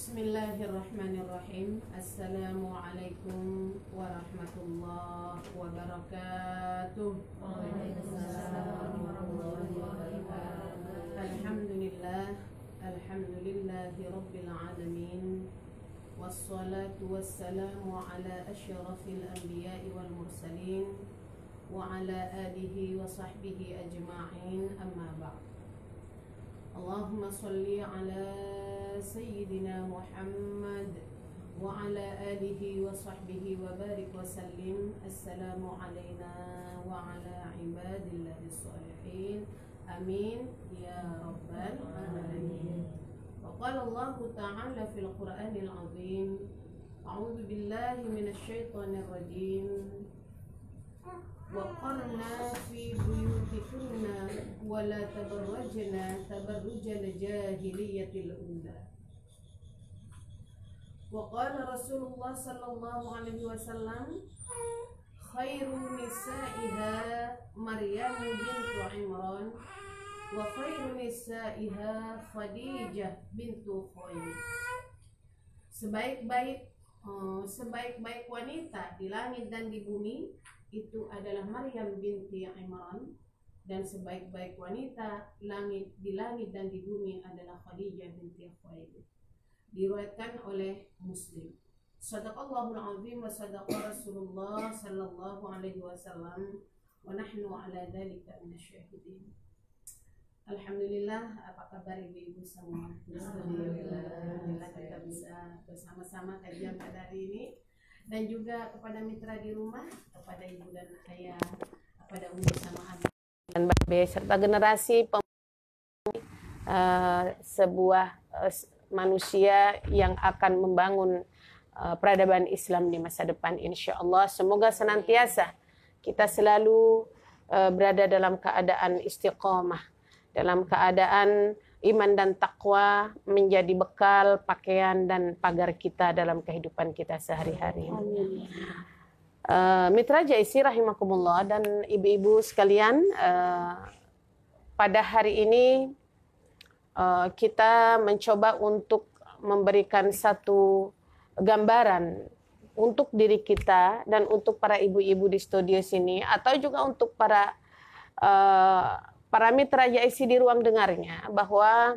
بسم الله الرحمن الرحيم السلام عليكم ورحمة الله وبركاته وعليكم السلام ورحمة الله الحمد لله الحمد لله رب العالمين والصلاة والسلام على أشرف الأنبياء والمرسلين وعلى آله وصحبه أجمعين أما بعد اللهم صل على سيدنا محمد وعلى آله وصحبه وبارك وسلم السلام علينا وعلى عباد الله الصالحين أمين يا رب العالمين وقال الله تعالى في القرآن العظيم أعوذ بالله من الشيطان الرجيم وقرن في بيوتكن ولا تبرجن تبرج الجاهلية الأولى وقال رسول الله صلى الله عليه وسلم خير نسائها مريم بنت عمران وخير نسائها خديجة بنت خويلد sebaik-baik sebaik-baik wanita di langit dan di bumi itu adalah Maryam binti Imran dan sebaik-baik wanita langit di langit dan di bumi adalah Khadijah binti Khuwailid. Diriwayatkan oleh Muslim. Sadaqallahul azim wa shadaqa Rasulullah sallallahu alaihi wasallam wa nahnu ala dzalika syahidin. Alhamdulillah, apa kabar ibu-ibu semua? Alhamdulillah, Alhamdulillah kita bisa bersama-sama kajian pada hari ini dan juga kepada mitra di rumah, kepada ibu dan ayah, kepada umi sama anak dan babe serta generasi pem uh, sebuah uh, manusia yang akan membangun uh, peradaban Islam di masa depan insya Allah semoga senantiasa kita selalu uh, berada dalam keadaan istiqomah dalam keadaan iman dan takwa menjadi bekal, pakaian dan pagar kita dalam kehidupan kita sehari-hari. Uh, Mitra Jaisi rahimakumullah dan ibu-ibu sekalian, uh, pada hari ini uh, kita mencoba untuk memberikan satu gambaran untuk diri kita dan untuk para ibu-ibu di studio sini atau juga untuk para parameter isi di ruang dengarnya bahwa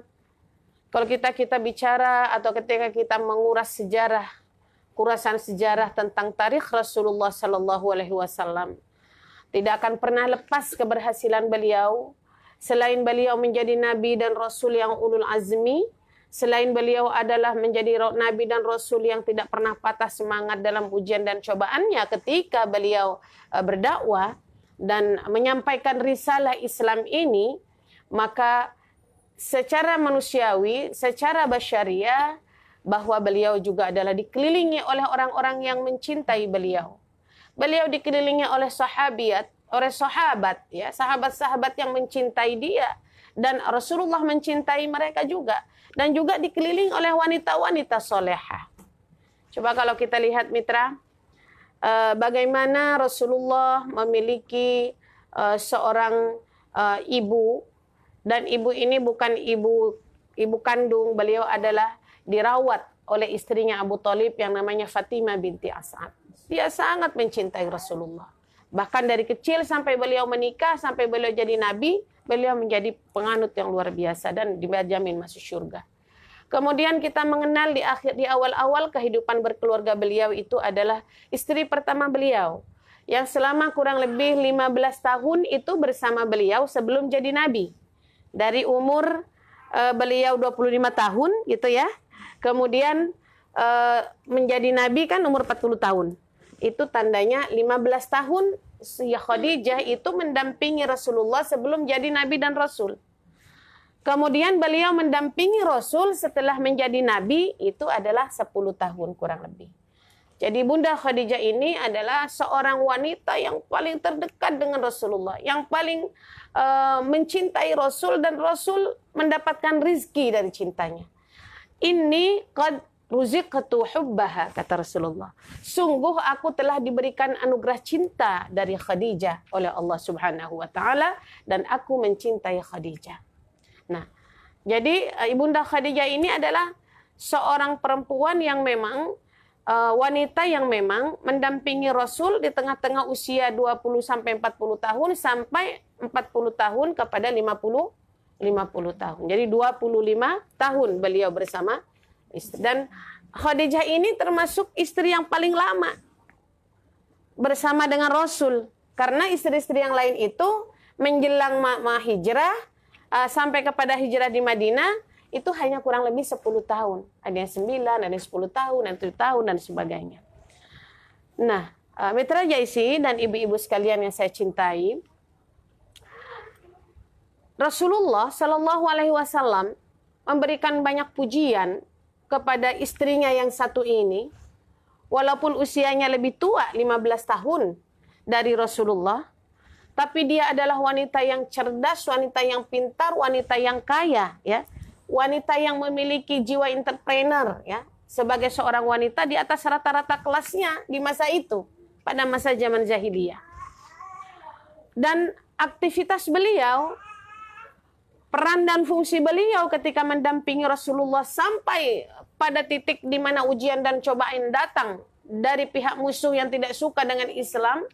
kalau kita kita bicara atau ketika kita menguras sejarah kurasan sejarah tentang tarikh Rasulullah Shallallahu Alaihi Wasallam tidak akan pernah lepas keberhasilan beliau selain beliau menjadi nabi dan rasul yang ulul azmi selain beliau adalah menjadi nabi dan rasul yang tidak pernah patah semangat dalam ujian dan cobaannya ketika beliau eh, berdakwah dan menyampaikan risalah Islam ini, maka secara manusiawi, secara basyariah, bahwa beliau juga adalah dikelilingi oleh orang-orang yang mencintai beliau. Beliau dikelilingi oleh sahabat, oleh sahabat ya, sahabat-sahabat yang mencintai dia dan Rasulullah mencintai mereka juga dan juga dikelilingi oleh wanita-wanita solehah. Coba kalau kita lihat mitra, uh, bagaimana Rasulullah memiliki uh, seorang uh, ibu dan ibu ini bukan ibu ibu kandung, beliau adalah dirawat oleh istrinya Abu Talib yang namanya Fatimah binti As'ad. Dia sangat mencintai Rasulullah. Bahkan dari kecil sampai beliau menikah, sampai beliau jadi nabi, beliau menjadi penganut yang luar biasa dan dijamin masuk surga. Kemudian kita mengenal di akhir di awal-awal kehidupan berkeluarga beliau itu adalah istri pertama beliau yang selama kurang lebih 15 tahun itu bersama beliau sebelum jadi nabi. Dari umur e, beliau 25 tahun gitu ya. Kemudian e, menjadi nabi kan umur 40 tahun. Itu tandanya 15 tahun ya Khadijah itu mendampingi Rasulullah sebelum jadi nabi dan rasul. Kemudian beliau mendampingi Rasul setelah menjadi nabi itu adalah 10 tahun kurang lebih. Jadi Bunda Khadijah ini adalah seorang wanita yang paling terdekat dengan Rasulullah, yang paling uh, mencintai Rasul dan Rasul mendapatkan rizki dari cintanya. Ini qad ruziqtu hubbaha kata Rasulullah. Sungguh aku telah diberikan anugerah cinta dari Khadijah oleh Allah Subhanahu wa taala dan aku mencintai Khadijah. Nah, jadi eh, Ibunda Khadijah ini adalah seorang perempuan yang memang eh, wanita yang memang mendampingi Rasul di tengah-tengah usia 20 sampai 40 tahun sampai 40 tahun kepada 50 50 tahun. Jadi 25 tahun beliau bersama istri. Dan Khadijah ini termasuk istri yang paling lama bersama dengan Rasul karena istri-istri yang lain itu menjelang ma, ma uh, sampai kepada hijrah di Madinah itu hanya kurang lebih 10 tahun. Ada yang 9, ada yang 10 tahun, ada yang tahun, dan sebagainya. Nah, eh, Mitra Jaisi dan ibu-ibu sekalian yang saya cintai, Rasulullah Shallallahu Alaihi Wasallam memberikan banyak pujian kepada istrinya yang satu ini, walaupun usianya lebih tua 15 tahun dari Rasulullah, tapi dia adalah wanita yang cerdas, wanita yang pintar, wanita yang kaya, ya. Wanita yang memiliki jiwa entrepreneur, ya. Sebagai seorang wanita di atas rata-rata kelasnya di masa itu, pada masa zaman jahiliyah. Dan aktivitas beliau peran dan fungsi beliau ketika mendampingi Rasulullah sampai pada titik di mana ujian dan cobaan datang dari pihak musuh yang tidak suka dengan Islam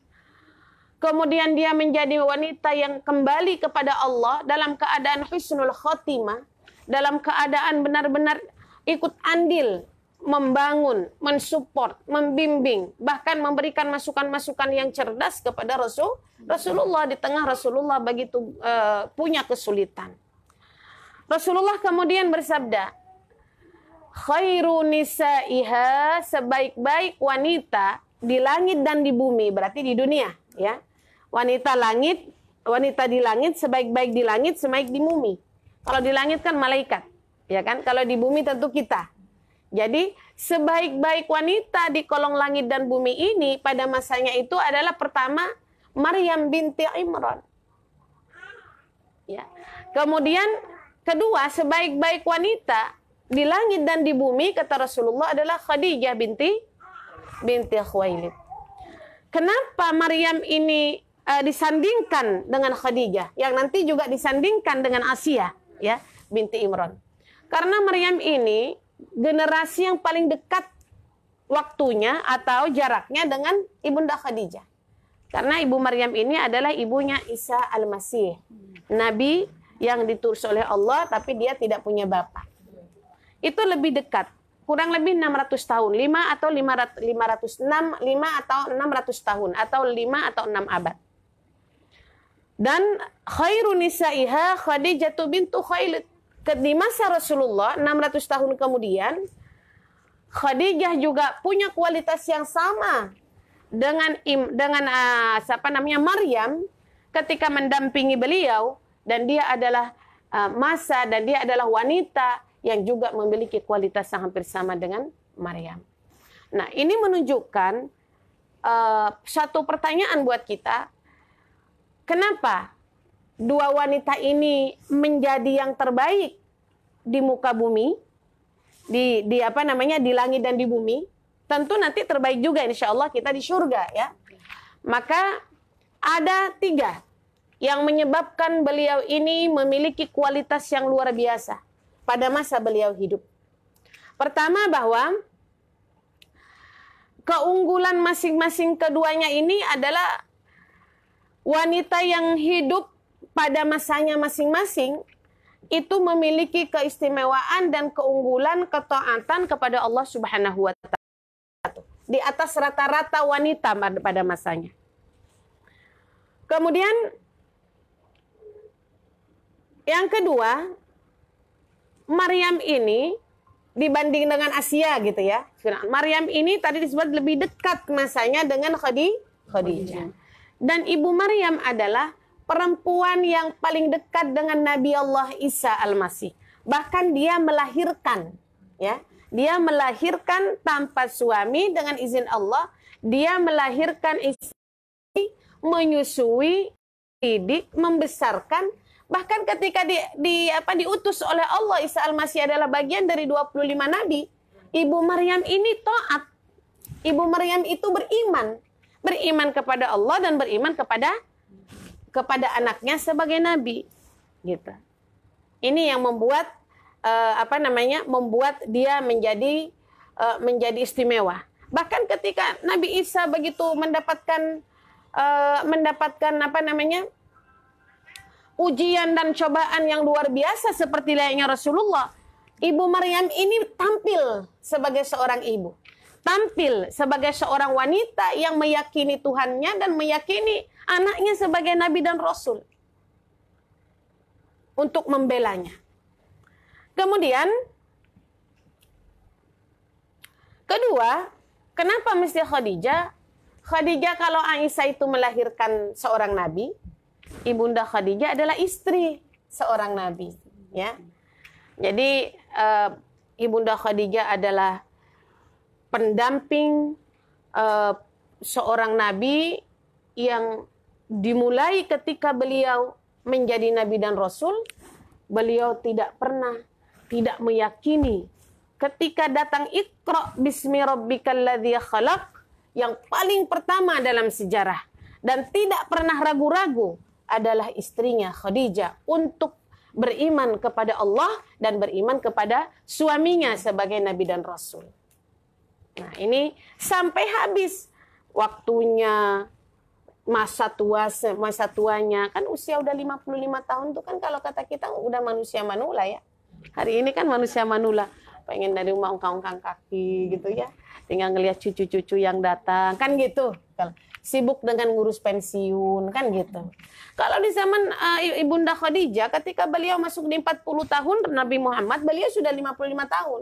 kemudian dia menjadi wanita yang kembali kepada Allah dalam keadaan husnul khotimah, dalam keadaan benar-benar ikut andil membangun, mensupport, membimbing, bahkan memberikan masukan-masukan yang cerdas kepada Rasul Rasulullah di tengah Rasulullah begitu uh, punya kesulitan. Rasulullah kemudian bersabda, "Khairu nisaiha sebaik-baik wanita di langit dan di bumi, berarti di dunia, ya wanita langit, wanita di langit, sebaik-baik di langit, sebaik di bumi. Kalau di langit kan malaikat, ya kan? Kalau di bumi tentu kita. Jadi sebaik-baik wanita di kolong langit dan bumi ini pada masanya itu adalah pertama Maryam binti Imran. Ya. Kemudian kedua sebaik-baik wanita di langit dan di bumi kata Rasulullah adalah Khadijah binti binti Khuwailid. Kenapa Maryam ini uh, disandingkan dengan Khadijah, yang nanti juga disandingkan dengan Asia, ya, binti Imran. Karena Maryam ini generasi yang paling dekat waktunya atau jaraknya dengan ibunda Khadijah. Karena ibu Maryam ini adalah ibunya Isa al-Masih, nabi yang diturus oleh Allah tapi dia tidak punya bapak. Itu lebih dekat, kurang lebih 600 tahun, 5 atau 500, 506, 5 atau 600 tahun atau 5 atau 6 abad. Dan khairun nisa'iha Khadijah bintu Khailid. Di masa Rasulullah 600 tahun kemudian Khadijah juga punya kualitas yang sama dengan dengan uh, siapa namanya Maryam ketika mendampingi beliau dan dia adalah uh, masa dan dia adalah wanita yang juga memiliki kualitas yang hampir sama dengan Maryam. Nah, ini menunjukkan uh, satu pertanyaan buat kita, Kenapa dua wanita ini menjadi yang terbaik di muka bumi? Di di apa namanya? di langit dan di bumi? Tentu nanti terbaik juga insya Allah kita di surga ya. Maka ada tiga yang menyebabkan beliau ini memiliki kualitas yang luar biasa pada masa beliau hidup. Pertama bahwa keunggulan masing-masing keduanya ini adalah wanita yang hidup pada masanya masing-masing itu memiliki keistimewaan dan keunggulan ketaatan kepada Allah Subhanahu wa taala di atas rata-rata wanita pada masanya. Kemudian yang kedua, Maryam ini dibanding dengan Asia gitu ya. Maryam ini tadi disebut lebih dekat masanya dengan Khadijah. Khadijah. Dan Ibu Maryam adalah perempuan yang paling dekat dengan Nabi Allah Isa Al-Masih. Bahkan dia melahirkan, ya. Dia melahirkan tanpa suami dengan izin Allah, dia melahirkan istri, menyusui, didik, membesarkan bahkan ketika di, di apa diutus oleh Allah Isa Al-Masih adalah bagian dari 25 nabi. Ibu Maryam ini taat. Ibu Maryam itu beriman beriman kepada Allah dan beriman kepada kepada anaknya sebagai nabi gitu. Ini yang membuat uh, apa namanya? membuat dia menjadi uh, menjadi istimewa. Bahkan ketika Nabi Isa begitu mendapatkan uh, mendapatkan apa namanya? ujian dan cobaan yang luar biasa seperti layaknya Rasulullah, Ibu Maryam ini tampil sebagai seorang ibu tampil sebagai seorang wanita yang meyakini Tuhannya dan meyakini anaknya sebagai nabi dan rasul untuk membelanya. Kemudian kedua, kenapa mesti Khadijah? Khadijah kalau Aisyah itu melahirkan seorang nabi, ibunda Khadijah adalah istri seorang nabi, ya. Jadi uh, ibunda Khadijah adalah pendamping uh, seorang nabi yang dimulai ketika beliau menjadi nabi dan rasul, beliau tidak pernah tidak meyakini ketika datang ikro bismi rabbikal ladzi khalaq yang paling pertama dalam sejarah dan tidak pernah ragu-ragu adalah istrinya Khadijah untuk beriman kepada Allah dan beriman kepada suaminya sebagai nabi dan rasul. Nah, ini sampai habis waktunya masa tua masa tuanya kan usia udah 55 tahun tuh kan kalau kata kita udah manusia manula ya. Hari ini kan manusia manula pengen dari rumah ongkang-ongkang kaki gitu ya. Tinggal ngelihat cucu-cucu yang datang kan gitu. Sibuk dengan ngurus pensiun kan gitu. Kalau di zaman uh, Ibunda Khadijah ketika beliau masuk di 40 tahun Nabi Muhammad beliau sudah 55 tahun.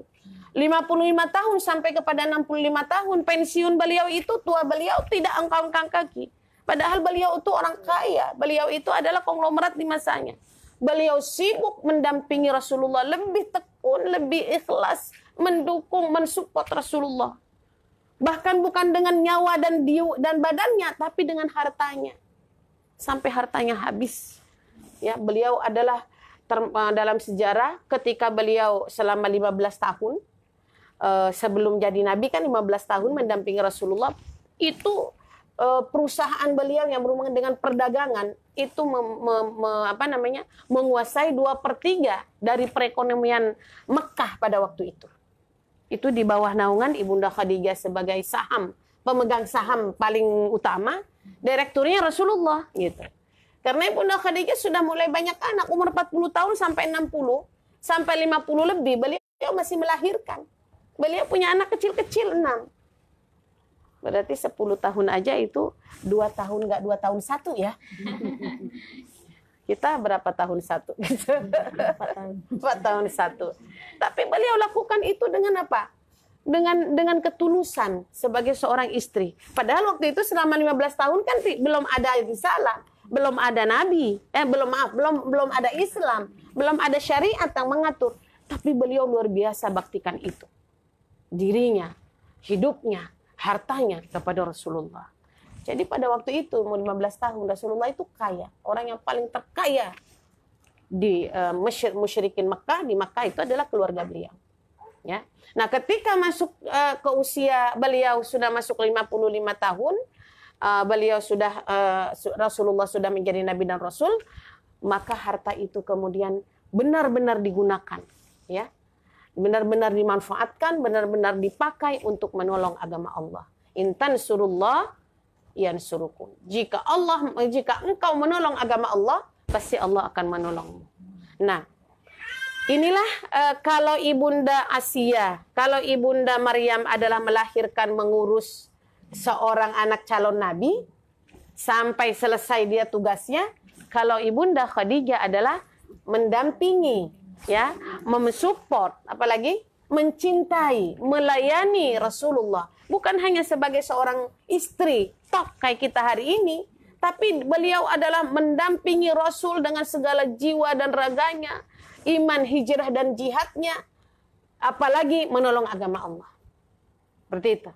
55 tahun sampai kepada 65 tahun pensiun beliau itu tua beliau tidak engkang-engkang kaki. Padahal beliau itu orang kaya, beliau itu adalah konglomerat di masanya. Beliau sibuk mendampingi Rasulullah, lebih tekun, lebih ikhlas, mendukung, mensupport Rasulullah. Bahkan bukan dengan nyawa dan diu dan badannya, tapi dengan hartanya. Sampai hartanya habis. Ya, beliau adalah eh, dalam sejarah ketika beliau selama 15 tahun uh, sebelum jadi nabi kan 15 tahun mendampingi Rasulullah itu uh, perusahaan beliau yang berhubungan dengan perdagangan itu mem, mem, me, apa namanya menguasai dua per dari perekonomian Mekah pada waktu itu. Itu di bawah naungan Ibunda Khadijah sebagai saham, pemegang saham paling utama, direkturnya Rasulullah gitu. Karena Ibunda Khadijah sudah mulai banyak anak umur 40 tahun sampai 60 sampai 50 lebih beliau masih melahirkan. Beliau punya anak kecil-kecil enam. Berarti sepuluh tahun aja itu dua tahun nggak dua tahun satu ya. Kita berapa tahun satu? Berapa gitu. Empat tahun. tahun satu. Tapi beliau lakukan itu dengan apa? dengan dengan ketulusan sebagai seorang istri. Padahal waktu itu selama 15 tahun kan belum ada risalah, belum ada nabi, eh belum maaf, belum belum ada Islam, belum ada syariat yang mengatur. Tapi beliau luar biasa baktikan itu dirinya, hidupnya, hartanya kepada Rasulullah. Jadi pada waktu itu umur 15 tahun Rasulullah itu kaya, orang yang paling terkaya di uh, musyrikin Mekah, di Mekah itu adalah keluarga beliau. Ya. Nah, ketika masuk uh, ke usia beliau sudah masuk 55 tahun, uh, beliau sudah uh, Rasulullah sudah menjadi nabi dan rasul, maka harta itu kemudian benar-benar digunakan, ya benar-benar dimanfaatkan, benar-benar dipakai untuk menolong agama Allah. Intan surullah suruhku Jika Allah jika engkau menolong agama Allah, pasti Allah akan menolongmu. Nah, inilah uh, kalau ibunda Asia, kalau ibunda Maryam adalah melahirkan mengurus seorang anak calon nabi sampai selesai dia tugasnya, kalau ibunda Khadijah adalah mendampingi ya memsupport apalagi mencintai melayani Rasulullah bukan hanya sebagai seorang istri top kayak kita hari ini tapi beliau adalah mendampingi Rasul dengan segala jiwa dan raganya iman hijrah dan jihadnya apalagi menolong agama Allah seperti itu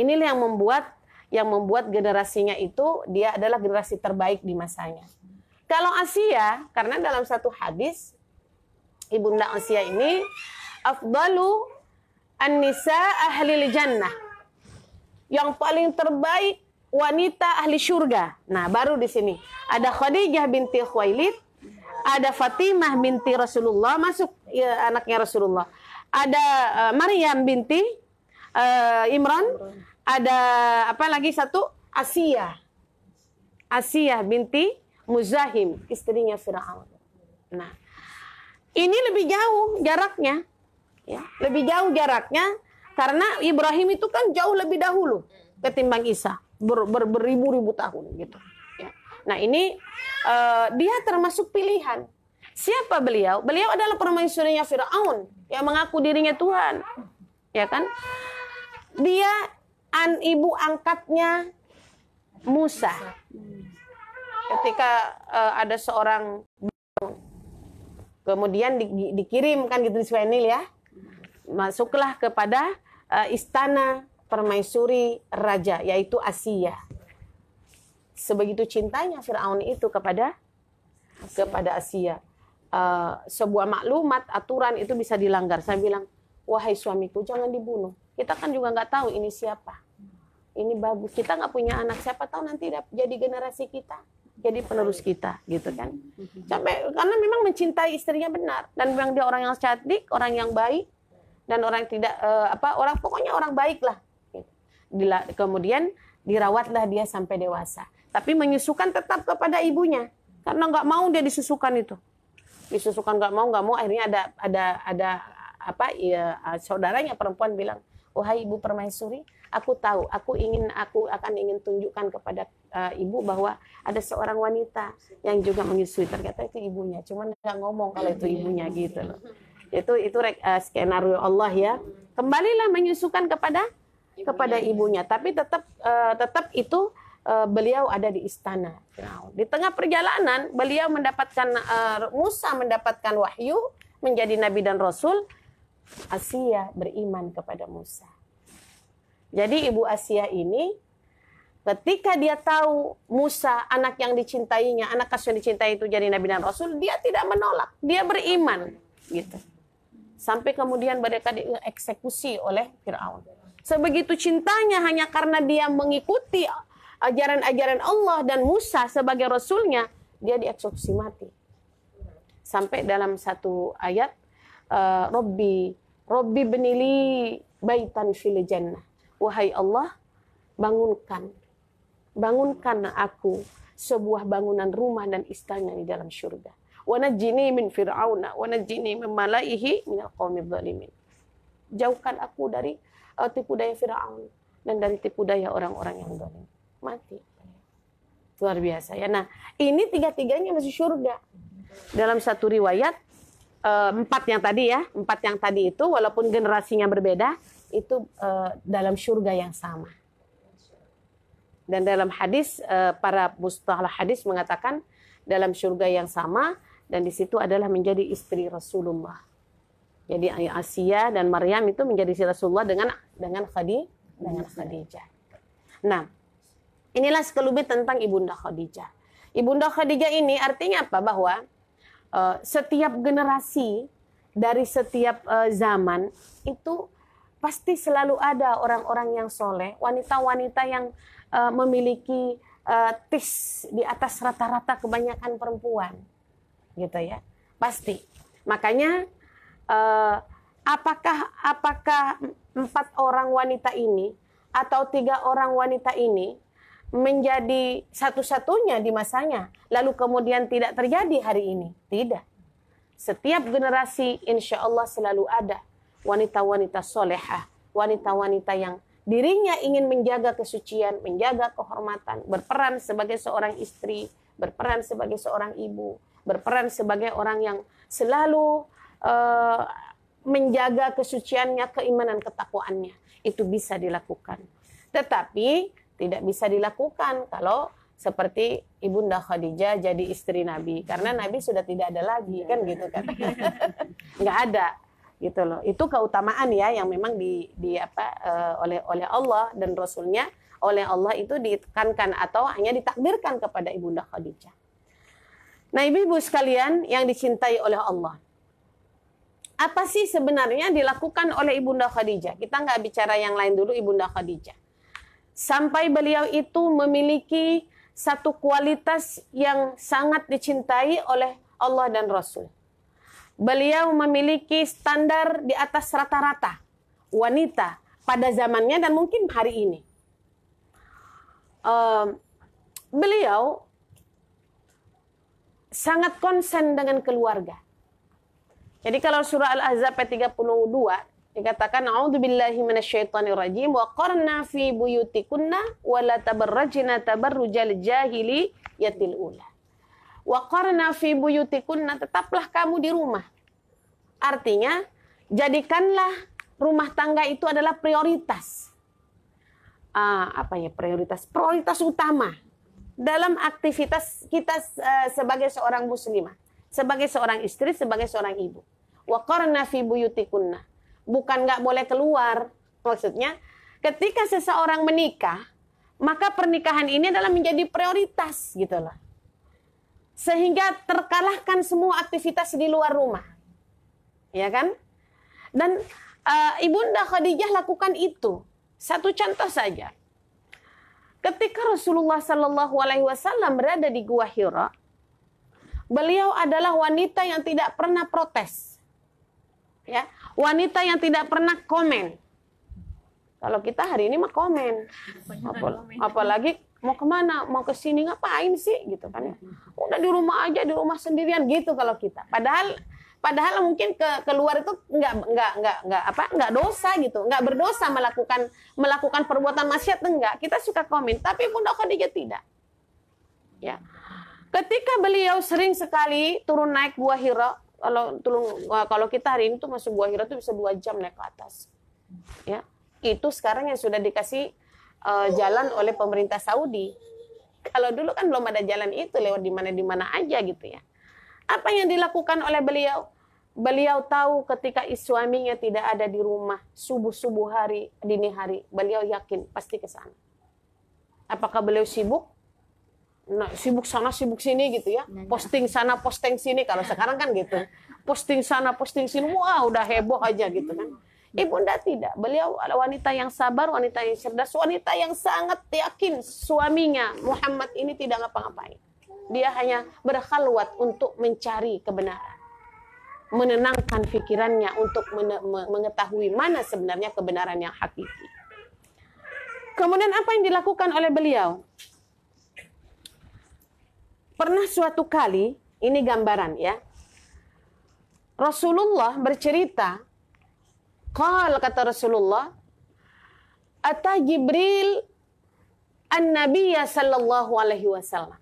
inilah yang membuat yang membuat generasinya itu dia adalah generasi terbaik di masanya kalau Asia karena dalam satu hadis Ibunda Asia ini afdalu an-nisa ahli jannah. Yang paling terbaik wanita ahli surga. Nah, baru di sini ada Khadijah binti Khuwailid, ada Fatimah binti Rasulullah masuk ya, anaknya Rasulullah. Ada uh, Maryam binti uh, Imran, ada apa lagi satu Asia. Asia binti Muzahim, istrinya Firaun. Nah, ini lebih jauh jaraknya. Ya, lebih jauh jaraknya karena Ibrahim itu kan jauh lebih dahulu ketimbang Isa ber, ber, beribu-ribu tahun gitu. Ya. Nah ini uh, dia termasuk pilihan. Siapa beliau? Beliau adalah permaisurinya Firaun yang mengaku dirinya Tuhan, ya kan? Dia an ibu angkatnya Musa. Ketika uh, ada seorang kemudian di, di, dikirimkan gitu di Suenil ya masuklah kepada uh, istana permaisuri raja yaitu Asia sebegitu cintanya Firaun itu kepada Asia. kepada Asia uh, sebuah maklumat aturan itu bisa dilanggar saya bilang wahai suamiku jangan dibunuh kita kan juga nggak tahu ini siapa ini bagus kita nggak punya anak siapa tahu nanti jadi generasi kita jadi penerus kita gitu kan mm-hmm. sampai karena memang mencintai istrinya benar dan memang dia orang yang cantik orang yang baik dan orang yang tidak uh, apa orang pokoknya orang baik lah gitu. kemudian dirawatlah dia sampai dewasa tapi menyusukan tetap kepada ibunya karena nggak mau dia disusukan itu disusukan nggak mau nggak mau akhirnya ada ada ada apa ya saudaranya perempuan bilang wahai ibu permaisuri aku tahu aku ingin aku akan ingin tunjukkan kepada uh, ibu bahwa ada seorang wanita yang juga menyusui ternyata itu ibunya cuman nggak ngomong kalau itu ibunya gitu loh hmm. itu itu uh, skenario Allah ya kembalilah menyusukan kepada ibunya. kepada ibunya tapi tetap uh, tetap itu uh, beliau ada di istana di tengah perjalanan beliau mendapatkan uh, Musa mendapatkan wahyu menjadi nabi dan rasul Asia beriman kepada Musa jadi Ibu Asia ini ketika dia tahu Musa anak yang dicintainya, anak kasus yang dicintai itu jadi nabi dan rasul, dia tidak menolak, dia beriman gitu. Sampai kemudian mereka dieksekusi oleh Firaun. Sebegitu cintanya hanya karena dia mengikuti ajaran-ajaran Allah dan Musa sebagai rasulnya, dia dieksekusi mati. Sampai dalam satu ayat eh, Robbi Robbi benili baitan fil jannah wahai Allah, bangunkan, bangunkan aku sebuah bangunan rumah dan istana di dalam syurga. Wanajini min Fir'auna, wanajini min malaihi min al-qawmid zalimin. Jauhkan aku dari uh, tipu daya Fir'aun dan dari tipu daya orang-orang yang zalim. Mati. Luar biasa ya. Nah, ini tiga-tiganya masih syurga. Dalam satu riwayat, uh, empat yang tadi ya, empat yang tadi itu walaupun generasinya berbeda, itu uh, dalam surga yang sama. Dan dalam hadis uh, para mustahil hadis mengatakan dalam surga yang sama dan di situ adalah menjadi istri Rasulullah. Jadi Asia dan Maryam itu menjadi istri Rasulullah dengan dengan Khadijah, dengan Khadijah. Nah, inilah sekelumit tentang Ibunda Khadijah. Ibunda Khadijah ini artinya apa? Bahwa uh, setiap generasi dari setiap zaman itu pasti selalu ada orang-orang yang soleh, wanita-wanita yang uh, memiliki uh, tis di atas rata-rata kebanyakan perempuan, gitu ya, pasti. Makanya uh, apakah apakah empat orang wanita ini atau tiga orang wanita ini menjadi satu-satunya di masanya, lalu kemudian tidak terjadi hari ini? Tidak. Setiap generasi insya Allah selalu ada wanita-wanita solehah, wanita-wanita yang dirinya ingin menjaga kesucian, menjaga kehormatan, berperan sebagai seorang istri, berperan sebagai seorang ibu, berperan sebagai orang yang selalu uh, menjaga kesuciannya, keimanan, ketakwaannya. Itu bisa dilakukan. Tetapi tidak bisa dilakukan kalau seperti ibunda Khadijah jadi istri Nabi karena Nabi sudah tidak ada lagi kan gitu kan iya. nggak ada gitu loh itu keutamaan ya yang memang di, di apa uh, oleh oleh Allah dan Rasulnya oleh Allah itu ditekankan atau hanya ditakdirkan kepada ibunda Khadijah nah ibu-ibu sekalian yang dicintai oleh Allah apa sih sebenarnya dilakukan oleh ibunda Khadijah kita nggak bicara yang lain dulu ibunda Khadijah sampai beliau itu memiliki satu kualitas yang sangat dicintai oleh Allah dan Rasul beliau memiliki standar di atas rata-rata wanita pada zamannya dan mungkin hari ini. Uh, beliau sangat konsen dengan keluarga. Jadi kalau surah Al-Ahzab ayat 32 dikatakan a'udzubillahi minasyaitonirrajim wa qarna fi buyutikunna wa la tabarrajna tabarrujal jahili yatil ula. Waqarna fi buyutikunna, tetaplah kamu di rumah. Artinya, jadikanlah rumah tangga itu adalah prioritas. Uh, apa ya prioritas? Prioritas utama dalam aktivitas kita eh, sebagai seorang muslimah, sebagai seorang istri, sebagai seorang ibu. Waqarna fi buyutikunna. Bukan nggak boleh keluar. Maksudnya, ketika seseorang menikah, maka pernikahan ini adalah menjadi prioritas gitu loh sehingga terkalahkan semua aktivitas di luar rumah. Ya kan? Dan uh, Ibunda Khadijah lakukan itu. Satu contoh saja. Ketika Rasulullah Shallallahu alaihi wasallam berada di Gua Hira, beliau adalah wanita yang tidak pernah protes. Ya, wanita yang tidak pernah komen. Kalau kita hari ini mah komen. apalagi mau kemana mau ke sini ngapain sih gitu kan ya. mm-hmm. udah di rumah aja di rumah sendirian gitu kalau kita padahal padahal mungkin ke keluar itu nggak nggak nggak nggak apa nggak dosa gitu nggak berdosa melakukan melakukan perbuatan maksiat enggak kita suka komen tapi bunda Khadijah tidak ya ketika beliau sering sekali turun naik buah hira kalau turun eh, kalau kita hari ini tuh masuk buah hira tuh bisa dua jam naik ke atas ya itu sekarang yang sudah dikasih uh, jalan oleh pemerintah Saudi. Kalau dulu kan belum ada jalan itu lewat di mana di mana aja gitu ya. Apa yang dilakukan oleh beliau? Beliau tahu ketika suaminya tidak ada di rumah subuh-subuh hari dini hari, beliau yakin pasti ke sana. Apakah beliau sibuk? Nah, sibuk sana sibuk sini gitu ya iya, iya. posting sana posting sini kalau sekarang kan gitu posting sana posting sini wah udah heboh aja gitu kan Ibunda tidak. Beliau adalah wanita yang sabar, wanita yang cerdas, wanita yang sangat yakin suaminya Muhammad ini tidak ngapa-ngapain. Dia hanya berkhalwat untuk mencari kebenaran. Menenangkan pikirannya untuk men- mengetahui mana sebenarnya kebenaran yang hakiki. Kemudian apa yang dilakukan oleh beliau? Pernah suatu kali, ini gambaran ya. Rasulullah bercerita Qal kata Rasulullah, Ata Jibril an nabiya sallallahu alaihi wasallam.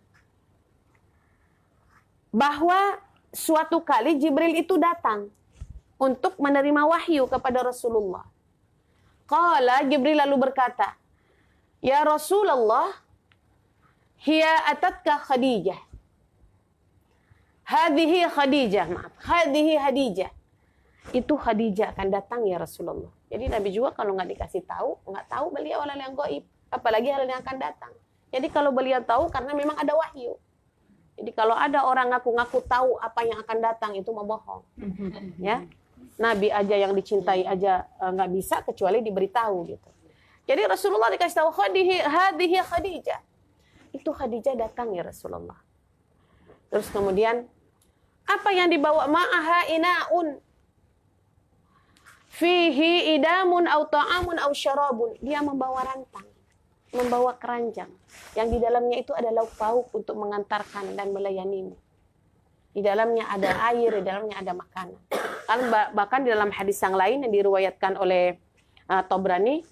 Bahwa suatu kali Jibril itu datang untuk menerima wahyu kepada Rasulullah. Qala Jibril lalu berkata, "Ya Rasulullah, hiya atatka Khadijah." Hadihi Khadijah, maaf. Hadhihi Khadijah itu Khadijah akan datang ya Rasulullah. Jadi Nabi juga kalau nggak dikasih tahu, nggak tahu beliau hal yang goib, apalagi hal yang akan datang. Jadi kalau beliau tahu karena memang ada wahyu. Jadi kalau ada orang ngaku-ngaku tahu apa yang akan datang itu membohong. Ya. Nabi aja yang dicintai aja eh, nggak bisa kecuali diberitahu gitu. Jadi Rasulullah dikasih tahu hadihi hadihi Khadijah. Itu Khadijah datang ya Rasulullah. Terus kemudian apa yang dibawa ma'aha inaun Fihi idamun au ta'amun au syarabun. Dia membawa rantang, membawa keranjang. Yang di dalamnya itu ada lauk pauk untuk mengantarkan dan melayanimu. Di dalamnya ada air, di dalamnya ada makanan. Kan bahkan di dalam hadis yang lain yang diruwayatkan oleh uh, Tobrani,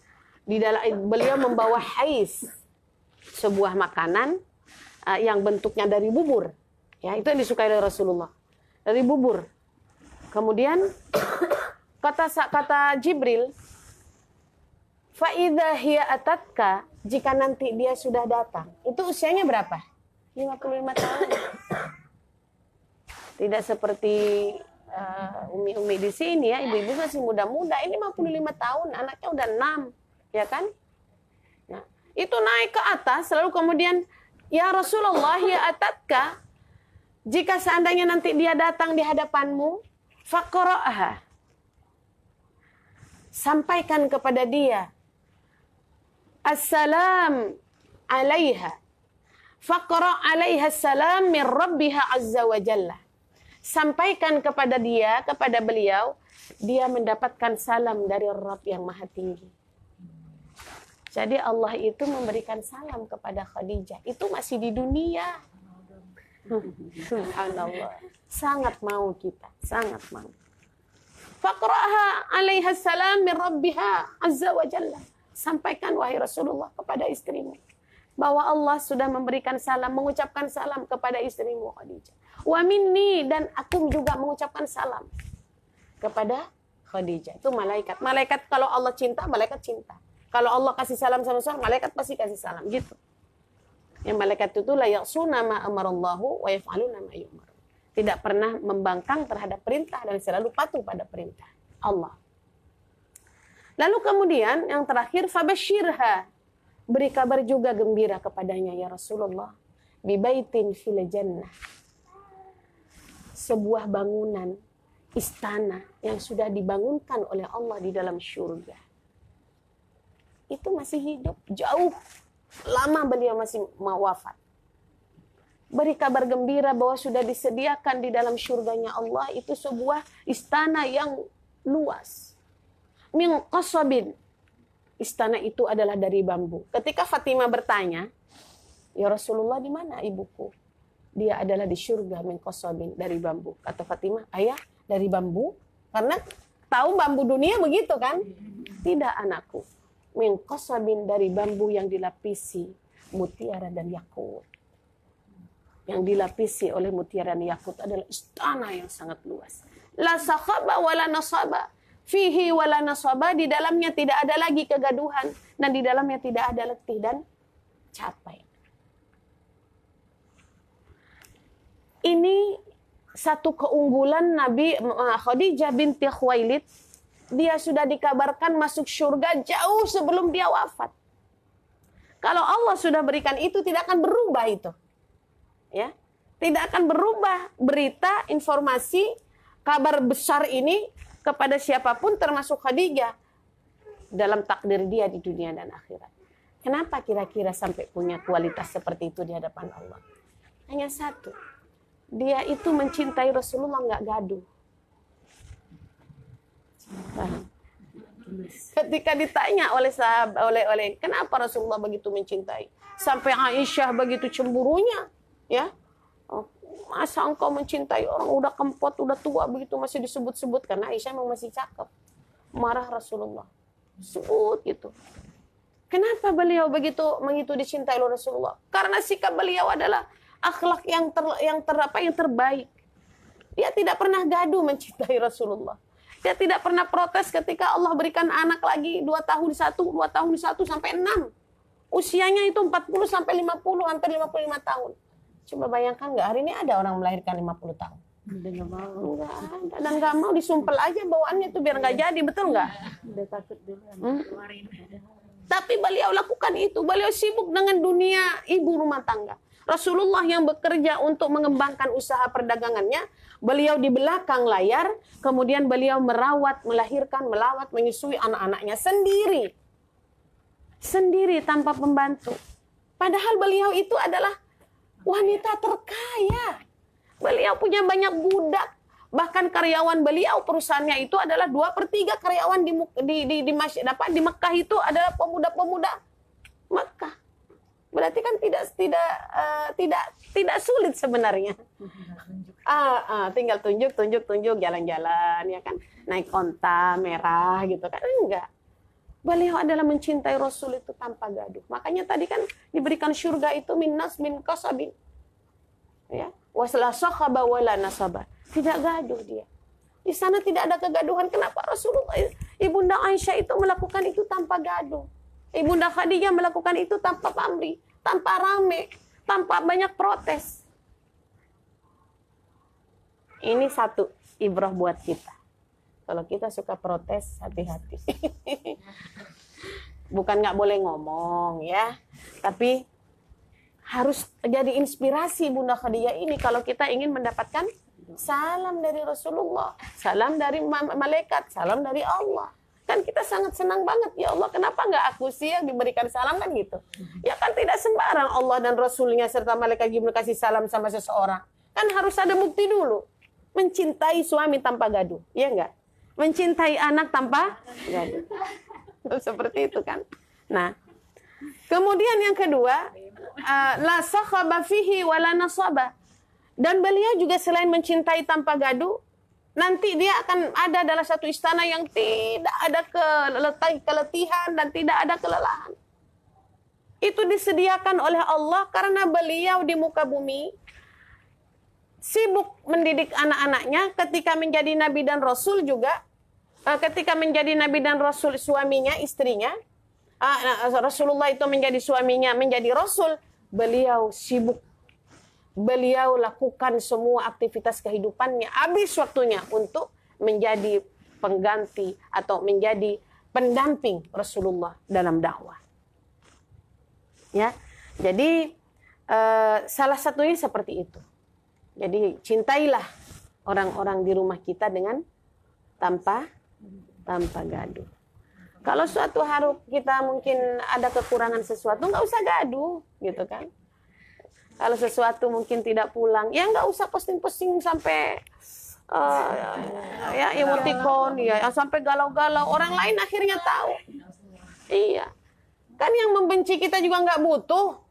di dalam beliau membawa hais sebuah makanan uh, yang bentuknya dari bubur ya itu yang disukai oleh Rasulullah dari bubur kemudian Kata kata Jibril, Faidah hiya atatka, jika nanti dia sudah datang. Itu usianya berapa? 55 tahun. Tidak seperti eh, umi-umi uh, umi -umi di sini ya, ibu-ibu masih muda-muda. Ini 55 tahun, anaknya udah enam, ya kan? Nah, itu naik ke atas, lalu kemudian, Ya Rasulullah, ya atatka, jika seandainya nanti dia datang di hadapanmu, fakora'ha sampaikan kepada dia assalam alaiha faqra alaiha salam min rabbiha azza wa jalla sampaikan kepada dia kepada beliau dia mendapatkan salam dari Rabb yang maha tinggi jadi Allah itu memberikan salam kepada Khadijah itu masih di dunia Subhanallah sangat mau kita sangat mau Faqra'ha alaiha salam min rabbiha azza wa jalla. Sampaikan wahai Rasulullah kepada istrimu bahwa Allah sudah memberikan salam, mengucapkan salam kepada istrimu Khadijah. Wa minni dan aku juga mengucapkan salam kepada Khadijah. Itu malaikat. Malaikat kalau Allah cinta, malaikat cinta. Kalau Allah kasih salam sama seorang, malaikat pasti kasih salam gitu. Yang malaikat itu layak sunama amarallahu wa yaf'aluna ma yu'mar tidak pernah membangkang terhadap perintah dan selalu patuh pada perintah Allah. Lalu kemudian yang terakhir fabashirha beri kabar juga gembira kepadanya ya Rasulullah bibaitin fil jannah sebuah bangunan istana yang sudah dibangunkan oleh Allah di dalam surga itu masih hidup jauh lama beliau masih mau wafat beri kabar gembira bahwa sudah disediakan di dalam syurganya Allah itu sebuah istana yang luas. Min qasabin. Istana itu adalah dari bambu. Ketika Fatimah bertanya, "Ya Rasulullah, di mana ibuku?" Dia adalah di surga min qasabin dari bambu. Kata Fatimah, "Ayah, dari bambu?" Karena tahu bambu dunia begitu kan? Tidak anakku. Min qasabin dari bambu yang dilapisi mutiara dan yakut yang dilapisi oleh mutiara yakut adalah istana yang sangat luas. La sakhaba wala nasaba. Fihi wala nasaba. Di dalamnya tidak ada lagi kegaduhan. Dan di dalamnya tidak ada letih dan capek. Ini satu keunggulan Nabi eh, Khadijah binti Khuwailid. Dia sudah dikabarkan masuk surga jauh sebelum dia wafat. Kalau Allah sudah berikan itu tidak akan berubah itu ya tidak akan berubah berita informasi kabar besar ini kepada siapapun termasuk Khadijah dalam takdir dia di dunia dan akhirat. Kenapa kira-kira sampai punya kualitas seperti itu di hadapan Allah? Hanya satu, dia itu mencintai Rasulullah nggak gaduh. Ketika ditanya oleh sahabat oleh oleh kenapa Rasulullah begitu mencintai sampai Aisyah begitu cemburunya, ya oh, masa engkau mencintai orang udah kempot udah tua begitu masih disebut-sebut karena Aisyah memang masih cakep marah Rasulullah sebut gitu kenapa beliau begitu mengitu dicintai oleh Rasulullah karena sikap beliau adalah akhlak yang ter, yang ter apa yang terbaik dia tidak pernah gaduh mencintai Rasulullah dia tidak pernah protes ketika Allah berikan anak lagi dua tahun satu dua tahun satu sampai enam usianya itu 40 sampai 50 hampir 55 tahun Coba bayangkan nggak hari ini ada orang melahirkan 50 tahun. Enggak Dan nggak mau disumpel aja bawaannya tuh biar nggak jadi, betul nggak? Hmm? Tapi beliau lakukan itu. Beliau sibuk dengan dunia ibu rumah tangga. Rasulullah yang bekerja untuk mengembangkan usaha perdagangannya, beliau di belakang layar, kemudian beliau merawat, melahirkan, melawat, menyusui anak-anaknya sendiri. Sendiri tanpa pembantu. Padahal beliau itu adalah wanita terkaya. Beliau punya banyak budak. Bahkan karyawan beliau perusahaannya itu adalah dua per tiga karyawan di di di, di, apa, di Mekah itu adalah pemuda-pemuda Mekah. Berarti kan tidak tidak uh, tidak tidak sulit sebenarnya. Ah, ah, tinggal tunjuk, tunjuk, tunjuk, jalan-jalan, ya kan, naik onta merah gitu kan, enggak. Beliau adalah mencintai Rasul itu tanpa gaduh. Makanya tadi kan diberikan surga itu minnas min kasabin. Ya, wasla sakhaba wala nasaba. Tidak gaduh dia. Di sana tidak ada kegaduhan. Kenapa Rasulullah Ibunda Aisyah itu melakukan itu tanpa gaduh? Ibunda Khadijah melakukan itu tanpa pamrih, tanpa rame, tanpa banyak protes. Ini satu ibrah buat kita kalau kita suka protes hati-hati bukan nggak boleh ngomong ya tapi harus jadi inspirasi Bunda Khadijah ini kalau kita ingin mendapatkan salam dari Rasulullah salam dari malaikat salam dari Allah kan kita sangat senang banget ya Allah kenapa nggak aku sih yang diberikan salam kan gitu ya kan tidak sembarang Allah dan Rasulnya serta malaikat Jibril kasih salam sama seseorang kan harus ada bukti dulu mencintai suami tanpa gaduh ya enggak mencintai anak tanpa jadi. Seperti itu kan. Nah, kemudian yang kedua, eh, la sakhaba fihi wala Dan beliau juga selain mencintai tanpa gaduh, nanti dia akan ada dalam satu istana yang tidak ada keletihan dan tidak ada kelelahan. Itu disediakan oleh Allah karena beliau di muka bumi sibuk mendidik anak-anaknya ketika menjadi nabi dan rasul juga eh, ketika menjadi nabi dan rasul suaminya istrinya ah, nah, eh, Rasulullah itu menjadi suaminya menjadi rasul beliau sibuk beliau lakukan semua aktivitas kehidupannya habis waktunya untuk menjadi pengganti atau menjadi pendamping Rasulullah dalam dakwah ya jadi eh, salah satunya seperti itu jadi cintailah orang-orang di rumah kita dengan tanpa tanpa gaduh. Kalau suatu hari kita mungkin ada kekurangan sesuatu, nggak usah gaduh, gitu kan? Kalau sesuatu mungkin tidak pulang, ya nggak usah posting-posting sampai uh, ya emoticon, ya, ya sampai galau-galau. Orang lain akhirnya tahu. Iya, kan yang membenci kita juga nggak butuh.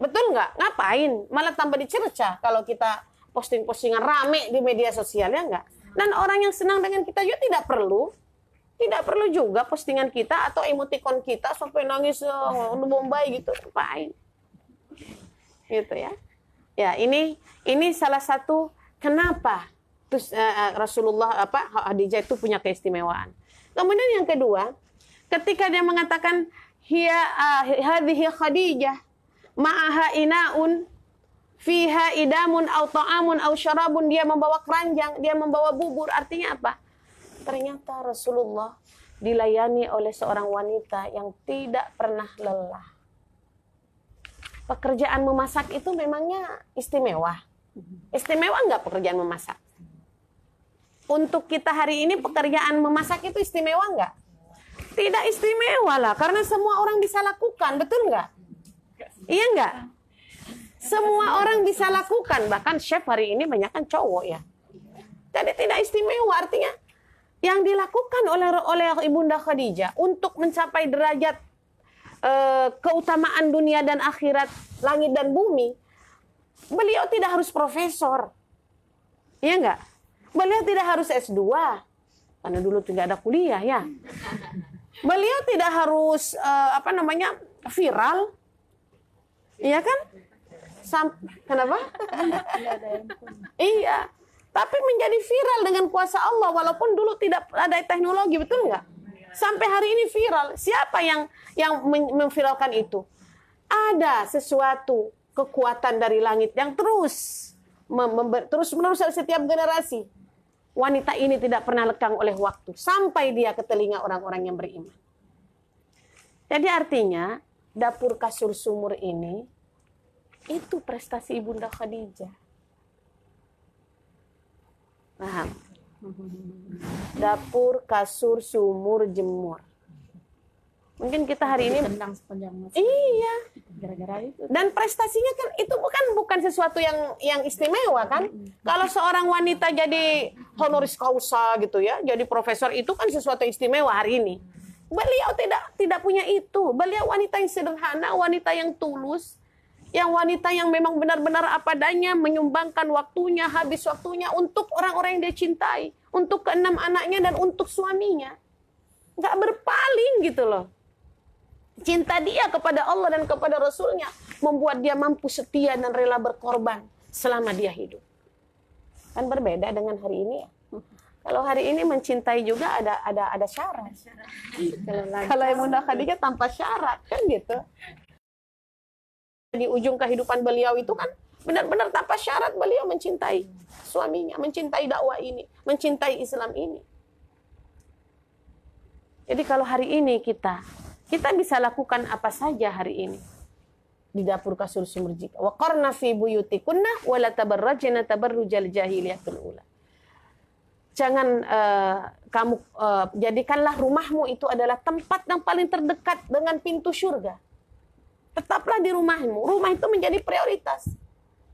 Betul nggak? Ngapain? Malah tambah dicerca kalau kita posting-postingan rame di media sosialnya ya nggak? Dan orang yang senang dengan kita juga tidak perlu tidak perlu juga postingan kita atau emoticon kita sampai nangis oh, Bombay gitu ngapain gitu ya ya ini ini salah satu kenapa terus uh, Rasulullah apa Khadijah itu punya keistimewaan kemudian yang kedua ketika dia mengatakan hia uh, ah, hadhihi Khadijah ma'aha ina'un fiha idamun au ta'amun au syarabun dia membawa keranjang dia membawa bubur artinya apa ternyata Rasulullah dilayani oleh seorang wanita yang tidak pernah lelah pekerjaan memasak itu memangnya istimewa istimewa nggak pekerjaan memasak untuk kita hari ini pekerjaan memasak itu istimewa nggak tidak istimewa lah karena semua orang bisa lakukan betul nggak Iya enggak? Semua orang bisa lakukan, bahkan chef hari ini banyak kan cowok ya. Jadi tidak istimewa artinya yang dilakukan oleh oleh Ibunda Khadijah untuk mencapai derajat e, keutamaan dunia dan akhirat, langit dan bumi, beliau tidak harus profesor. Iya enggak? Beliau tidak harus S2. Karena dulu tidak ada kuliah ya. Beliau tidak harus e, apa namanya? viral Iya kan? Sam kenapa? iya. Tapi menjadi viral dengan kuasa Allah walaupun dulu tidak ada teknologi, betul nggak? Sampai hari ini viral. Siapa yang yang memviralkan itu? Ada sesuatu kekuatan dari langit yang terus terus menerus setiap generasi. Wanita ini tidak pernah lekang oleh waktu sampai dia ke telinga orang-orang yang beriman. Jadi artinya dapur kasur sumur ini itu prestasi Ibunda Khadijah. Paham? Dapur, kasur, sumur, jemur. Mungkin kita hari ini tentang sepanjang masa. Iya. Gara-gara itu. Dan prestasinya kan itu bukan bukan sesuatu yang yang istimewa kan? Kalau seorang wanita jadi honoris causa gitu ya, jadi profesor itu kan sesuatu istimewa hari ini. Beliau tidak tidak punya itu. Beliau wanita yang sederhana, wanita yang tulus, yang wanita yang memang benar-benar apa adanya, menyumbangkan waktunya, habis waktunya untuk orang-orang yang dia cintai, untuk keenam anaknya dan untuk suaminya. Gak berpaling gitu loh. Cinta dia kepada Allah dan kepada Rasulnya membuat dia mampu setia dan rela berkorban selama dia hidup. Kan berbeda dengan hari ini ya. Kalau hari ini mencintai juga ada ada ada syarat. Kalau yang Bunda Khadijah tanpa syarat kan gitu. Di ujung kehidupan beliau itu kan benar-benar tanpa syarat beliau mencintai suaminya, mencintai dakwah ini, mencintai Islam ini. Jadi kalau hari ini kita kita bisa lakukan apa saja hari ini di dapur kasur sumur jika. Wa qarna fi buyutikunna wa la tabarrajna tabarrujal jahiliyah ula jangan uh, kamu uh, jadikanlah rumahmu itu adalah tempat yang paling terdekat dengan pintu surga. Tetaplah di rumahmu. Rumah itu menjadi prioritas.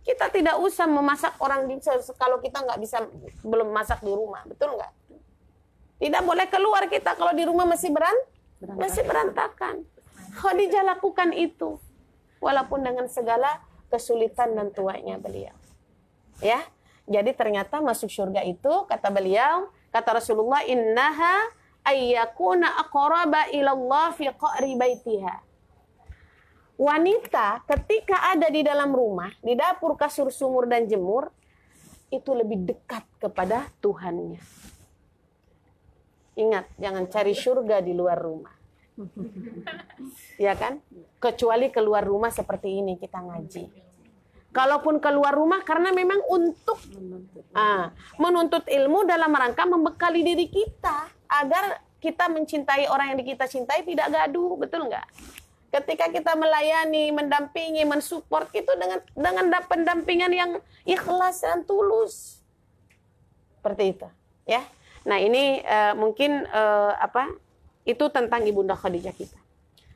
Kita tidak usah memasak orang di kalau kita nggak bisa belum masak di rumah, betul nggak? Tidak boleh keluar kita kalau di rumah masih berant, berantakan. masih berantakan. Khadijah lakukan itu, walaupun dengan segala kesulitan dan tuanya beliau. Ya, jadi ternyata masuk surga itu kata beliau, kata Rasulullah innaha ayyakuna aqraba ilallah fi qa'ri baitiha. Wanita ketika ada di dalam rumah, di dapur, kasur, sumur dan jemur itu lebih dekat kepada Tuhannya. Ingat, jangan cari surga di luar rumah. ya kan? Kecuali keluar rumah seperti ini kita ngaji. Kalaupun keluar rumah karena memang untuk menuntut, ah, menuntut ilmu dalam rangka membekali diri kita agar kita mencintai orang yang kita cintai tidak gaduh, betul nggak? Ketika kita melayani, mendampingi, mensupport itu dengan dengan pendampingan yang ikhlas dan tulus. Seperti itu, ya. Nah, ini uh, mungkin uh, apa? Itu tentang Ibunda Khadijah kita.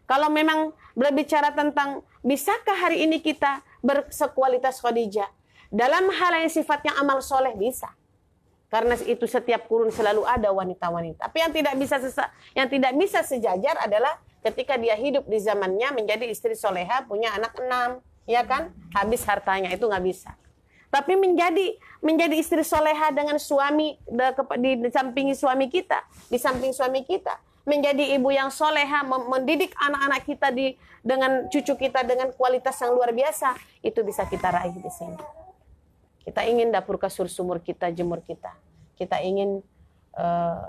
Kalau memang berbicara tentang bisakah hari ini kita bersekualitas Khadijah. Dalam hal yang sifatnya amal soleh bisa. Karena itu setiap kurun selalu ada wanita-wanita. Tapi yang tidak bisa yang tidak bisa sejajar adalah ketika dia hidup di zamannya menjadi istri soleha punya anak enam, ya kan? Habis hartanya itu nggak bisa. Tapi menjadi menjadi istri soleha dengan suami di, di samping suami kita, di samping suami kita, menjadi ibu yang soleha, mendidik anak-anak kita di dengan cucu kita dengan kualitas yang luar biasa itu bisa kita raih di sini. Kita ingin dapur kasur sumur kita jemur kita. Kita ingin uh,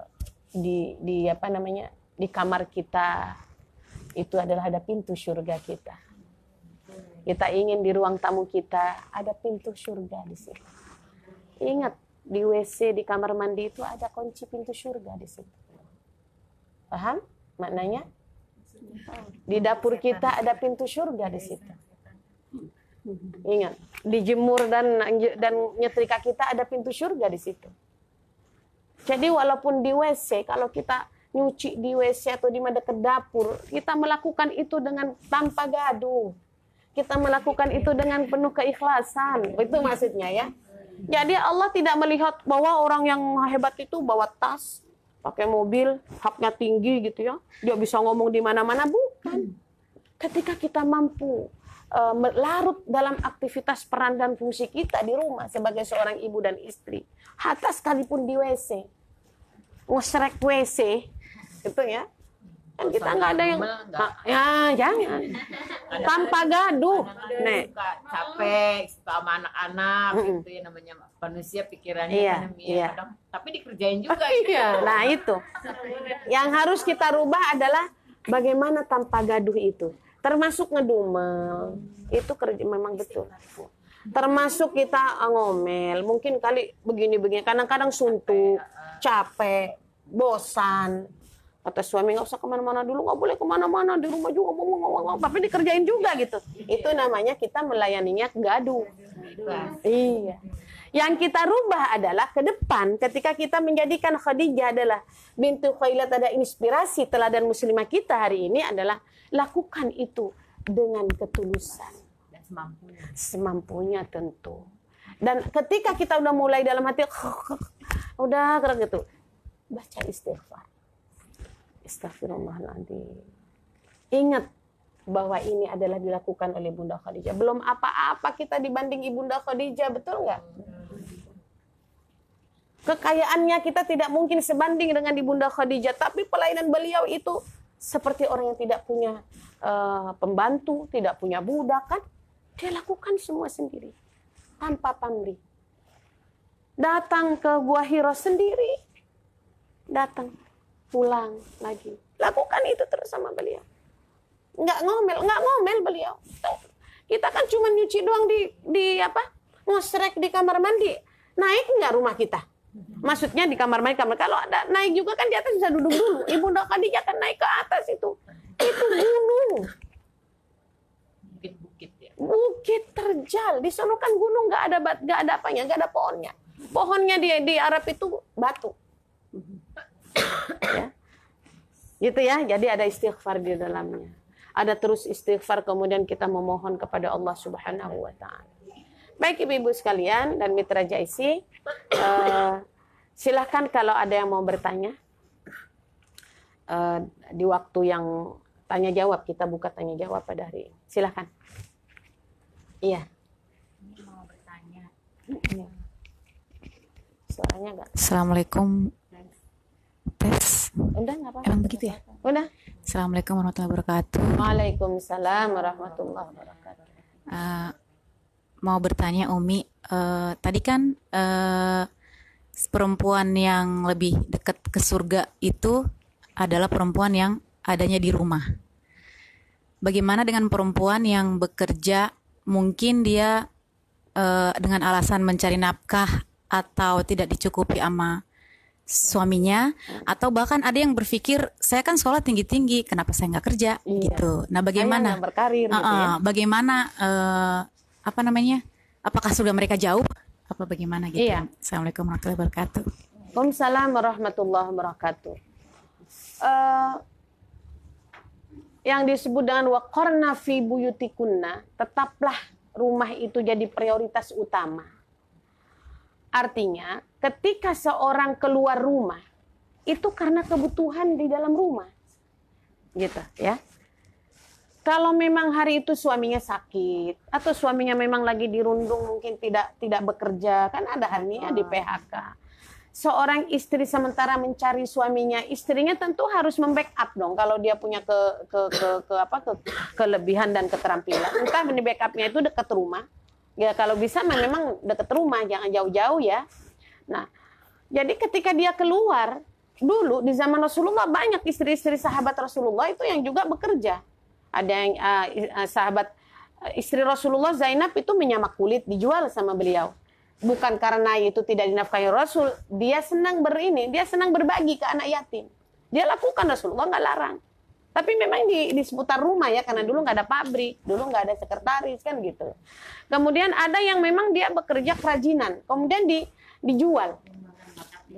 di di apa namanya di kamar kita itu adalah ada pintu surga kita. Kita ingin di ruang tamu kita ada pintu surga di sini. Ingat di WC di kamar mandi itu ada kunci pintu surga di situ. Paham maknanya? Di dapur kita ada pintu surga di situ. Ingat, dijemur dan dan nyetrika kita ada pintu surga di situ. Jadi walaupun di WC, kalau kita nyuci di WC atau di mana dekat dapur, kita melakukan itu dengan tanpa gaduh. Kita melakukan itu dengan penuh keikhlasan. Itu maksudnya ya. Jadi Allah tidak melihat bahwa orang yang hebat itu bawa tas, pakai mobil haknya tinggi gitu ya dia bisa ngomong di mana-mana bukan ketika kita mampu eh, larut dalam aktivitas peran dan fungsi kita di rumah sebagai seorang ibu dan istri. Hatta sekalipun di WC, ngosrek WC, itu ya. Kan kita nggak ada yang, enggak. ya jangan. Tanpa gaduh, nek. Capek sama anak-anak, gitu ya namanya manusia pikirannya iya, kadang, ya, iya. kadang tapi dikerjain juga gitu. iya. nah itu yang harus kita rubah adalah bagaimana tanpa gaduh itu termasuk ngedumel hmm. itu kerja memang betul termasuk kita eh, ngomel mungkin kali begini begini kadang-kadang suntuk capek bosan kata suami nggak usah kemana-mana dulu nggak boleh kemana-mana di rumah juga mau mau mau tapi dikerjain juga gitu itu namanya kita melayaninya gaduh iya, iya. Yang kita rubah adalah ke depan ketika kita menjadikan Khadijah adalah bintu Khailat ada inspirasi teladan muslimah kita hari ini adalah lakukan itu dengan ketulusan semampunya. Semampunya tentu. Dan ketika kita udah mulai dalam hati udah keren gitu. Baca istighfar. Astagfirullahaladzim. Ingat bahwa ini adalah dilakukan oleh Bunda Khadijah. Belum apa-apa kita dibanding Ibunda Khadijah, betul nggak? Kekayaannya kita tidak mungkin sebanding dengan Ibunda Khadijah, tapi pelayanan beliau itu seperti orang yang tidak punya uh, pembantu, tidak punya budak kan? Dia lakukan semua sendiri, tanpa pamrih. Datang ke Gua Hiro sendiri, datang, pulang lagi. Lakukan itu terus sama beliau nggak ngomel nggak ngomel beliau kita kan cuma nyuci doang di di apa ngosrek di kamar mandi naik nggak rumah kita maksudnya di kamar mandi kamar kalau ada naik juga kan di atas bisa duduk dulu ibu Khadijah kan naik ke atas itu itu gunung bukit ya. bukit terjal di sana kan gunung nggak ada bat nggak ada apanya nggak ada pohonnya pohonnya di di Arab itu batu ya gitu ya jadi ada istighfar di dalamnya ada terus istighfar kemudian kita memohon kepada Allah Subhanahu wa taala. Baik Ibu-ibu sekalian dan mitra Jaisi, uh, eh, silahkan kalau ada yang mau bertanya uh, di waktu yang tanya jawab kita buka tanya jawab pada hari ini. Silahkan. Iya. Ini mau bertanya. Suaranya enggak. Assalamualaikum. Tes. Udah nggak apa-apa. Emang begitu ya? Udah. Assalamualaikum warahmatullahi wabarakatuh. Waalaikumsalam warahmatullahi wabarakatuh. Uh, mau bertanya Umi, uh, tadi kan uh, perempuan yang lebih dekat ke surga itu adalah perempuan yang adanya di rumah. Bagaimana dengan perempuan yang bekerja? Mungkin dia uh, dengan alasan mencari nafkah atau tidak dicukupi amal? suaminya atau bahkan ada yang berpikir saya kan sekolah tinggi tinggi kenapa saya nggak kerja iya. gitu nah bagaimana yang berkarir uh, uh, gitu ya. bagaimana uh, apa namanya apakah sudah mereka jauh apa bagaimana gitu iya. assalamualaikum warahmatullahi wabarakatuh Waalaikumsalam warahmatullahi wabarakatuh uh, yang disebut dengan wakornafi fi buyutikunna tetaplah rumah itu jadi prioritas utama Artinya, ketika seorang keluar rumah, itu karena kebutuhan di dalam rumah. Gitu ya. Kalau memang hari itu suaminya sakit atau suaminya memang lagi dirundung mungkin tidak tidak bekerja, kan ada harinya di ah. PHK. Seorang istri sementara mencari suaminya, istrinya tentu harus membackup dong kalau dia punya ke ke ke, ke apa ke, kelebihan dan keterampilan. Entah ini backupnya itu dekat rumah ya kalau bisa memang dekat rumah jangan jauh-jauh ya nah jadi ketika dia keluar dulu di zaman Rasulullah banyak istri-istri sahabat Rasulullah itu yang juga bekerja ada yang uh, sahabat eh, istri Rasulullah Zainab itu menyamak kulit dijual sama beliau bukan karena itu tidak dinafkahi Rasul dia senang berini dia senang berbagi ke anak yatim dia lakukan Rasulullah nggak larang tapi memang di, di seputar rumah ya, karena dulu nggak ada pabrik, dulu nggak ada sekretaris kan gitu. Kemudian ada yang memang dia bekerja kerajinan, kemudian di, dijual.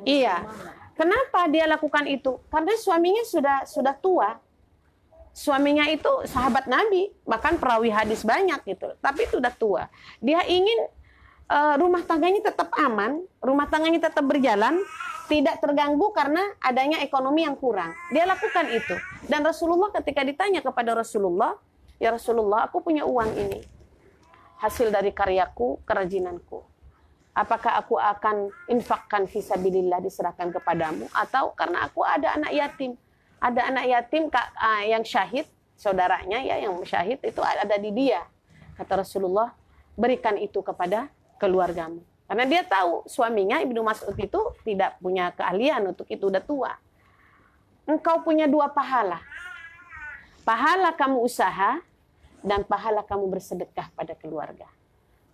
Iya. Kenapa dia lakukan itu? Karena suaminya sudah sudah tua. Suaminya itu sahabat Nabi, bahkan perawi hadis banyak gitu. Tapi itu sudah tua. Dia ingin uh, rumah tangganya tetap aman, rumah tangganya tetap berjalan, tidak terganggu karena adanya ekonomi yang kurang. Dia lakukan itu. Dan Rasulullah ketika ditanya kepada Rasulullah, "Ya Rasulullah, aku punya uang ini. Hasil dari karyaku, kerajinanku. Apakah aku akan infakkan fisabilillah diserahkan kepadamu atau karena aku ada anak yatim? Ada anak yatim kak, ah, yang syahid, saudaranya ya yang syahid itu ada di dia." Kata Rasulullah, "Berikan itu kepada keluargamu. Karena dia tahu suaminya Ibnu Mas'ud itu tidak punya keahlian untuk itu udah tua. Engkau punya dua pahala. Pahala kamu usaha dan pahala kamu bersedekah pada keluarga.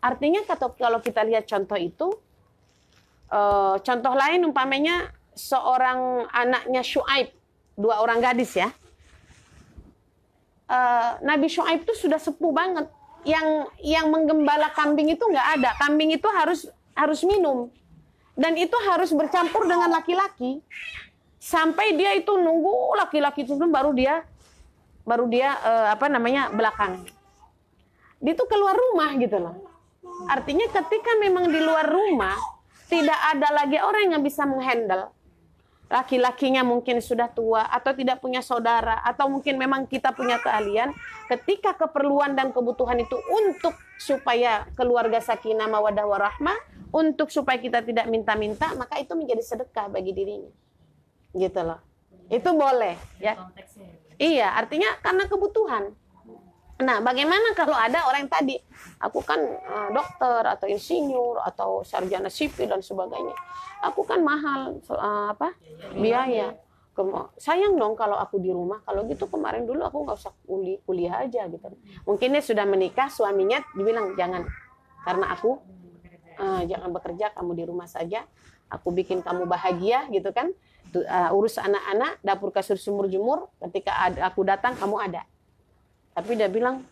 Artinya kalau kita lihat contoh itu, eh, contoh lain umpamanya seorang anaknya Shu'aib, dua orang gadis ya. Eh, Nabi Shu'aib itu sudah sepuh banget, yang yang menggembala kambing itu nggak ada. Kambing itu harus harus minum dan itu harus bercampur dengan laki-laki sampai dia itu nunggu laki-laki itu baru dia baru dia uh, apa namanya belakang. Dia itu keluar rumah gitu loh. Artinya ketika memang di luar rumah tidak ada lagi orang yang bisa menghandle laki-lakinya mungkin sudah tua atau tidak punya saudara atau mungkin memang kita punya keahlian ketika keperluan dan kebutuhan itu untuk supaya keluarga sakinah mawadah warahmah untuk supaya kita tidak minta-minta maka itu menjadi sedekah bagi dirinya gitu loh itu boleh ya, ya iya artinya karena kebutuhan Nah, bagaimana kalau ada orang yang tadi, aku kan eh, dokter atau insinyur atau sarjana sipil dan sebagainya, aku kan mahal eh, apa biaya. Sayang dong kalau aku di rumah. Kalau gitu kemarin dulu aku nggak usah kuliah, kuliah aja gitu. Mungkin dia sudah menikah, suaminya dibilang jangan karena aku uh, jangan bekerja, kamu di rumah saja. Aku bikin kamu bahagia gitu kan. Uh, urus anak-anak, dapur kasur sumur jemur. Ketika aku datang kamu ada tapi dia bilang,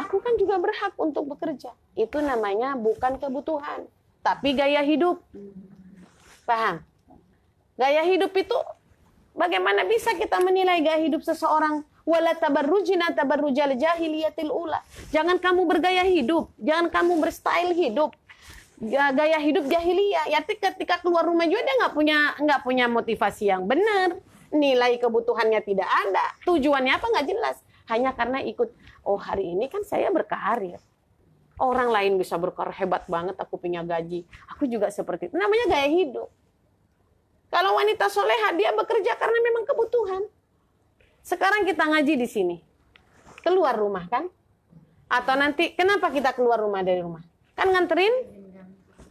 aku kan juga berhak untuk bekerja. Itu namanya bukan kebutuhan, tapi gaya hidup. Paham? Gaya hidup itu bagaimana bisa kita menilai gaya hidup seseorang? Wala tabarrujina tabarrujal jahiliyatil ula. Jangan kamu bergaya hidup, jangan kamu berstyle hidup gaya hidup jahiliyah. Ya ketika keluar rumah juga dia nggak punya nggak punya motivasi yang benar, nilai kebutuhannya tidak ada, tujuannya apa nggak jelas hanya karena ikut oh hari ini kan saya berkarir orang lain bisa berkarir hebat banget aku punya gaji aku juga seperti itu namanya gaya hidup kalau wanita soleha dia bekerja karena memang kebutuhan sekarang kita ngaji di sini keluar rumah kan atau nanti kenapa kita keluar rumah dari rumah kan nganterin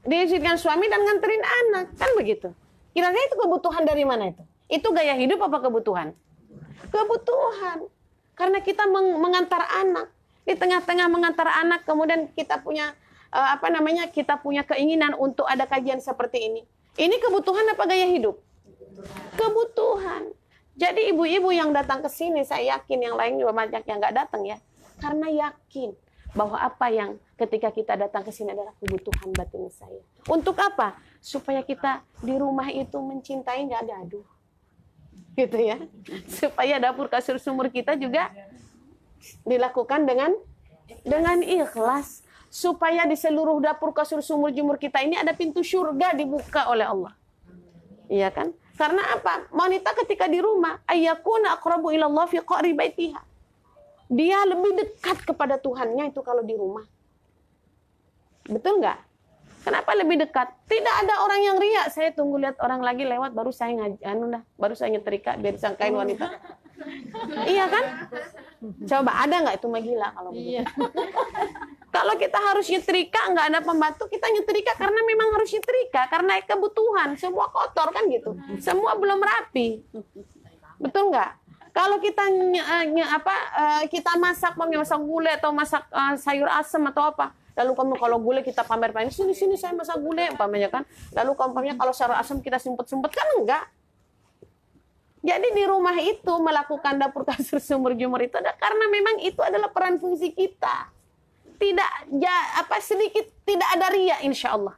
diizinkan suami dan nganterin anak kan begitu kira-kira itu kebutuhan dari mana itu itu gaya hidup apa kebutuhan kebutuhan karena kita meng mengantar anak. Di tengah-tengah mengantar anak kemudian kita punya uh, apa namanya? kita punya keinginan untuk ada kajian seperti ini. Ini kebutuhan apa gaya hidup? Kebutuhan. Jadi ibu-ibu yang datang ke sini saya yakin yang lain juga banyak yang nggak datang ya. Karena yakin bahwa apa yang ketika kita datang ke sini adalah kebutuhan batin saya. Untuk apa? Supaya kita di rumah itu mencintai nggak ada aduh gitu ya supaya dapur kasur sumur kita juga dilakukan dengan dengan ikhlas supaya di seluruh dapur kasur sumur jumur kita ini ada pintu surga dibuka oleh Allah iya kan karena apa wanita ketika di rumah ayakuna aqrabu ilallah fi qari baitiha dia lebih dekat kepada Tuhannya itu kalau di rumah betul nggak kenapa lebih dekat tidak ada orang yang ri saya tunggu lihat orang lagi lewat baru saya ngaji anu dah, baru saya nyetrika biar disangkain wanita. iya kan? Coba ada nggak itu megila kalau Iya. kalau kita harus nyetrika nggak ada pembantu kita nyetrika karena memang harus nyetrika karena kebutuhan semua kotor kan gitu semua belum rapi betul nggak kalau kita nye, nye, apa eh, kita masak memasak gulai atau masak uh, sayur asem atau apa Lalu kamu kalau gulai kita pamer-pamer sini sini saya masak gulai umpamanya kan. Lalu umpamanya kalau sayur asam kita sempet-sempet kan enggak. Jadi di rumah itu melakukan dapur kasur sumur jumur itu ada karena memang itu adalah peran fungsi kita. Tidak ya, apa sedikit tidak ada ria insya Allah.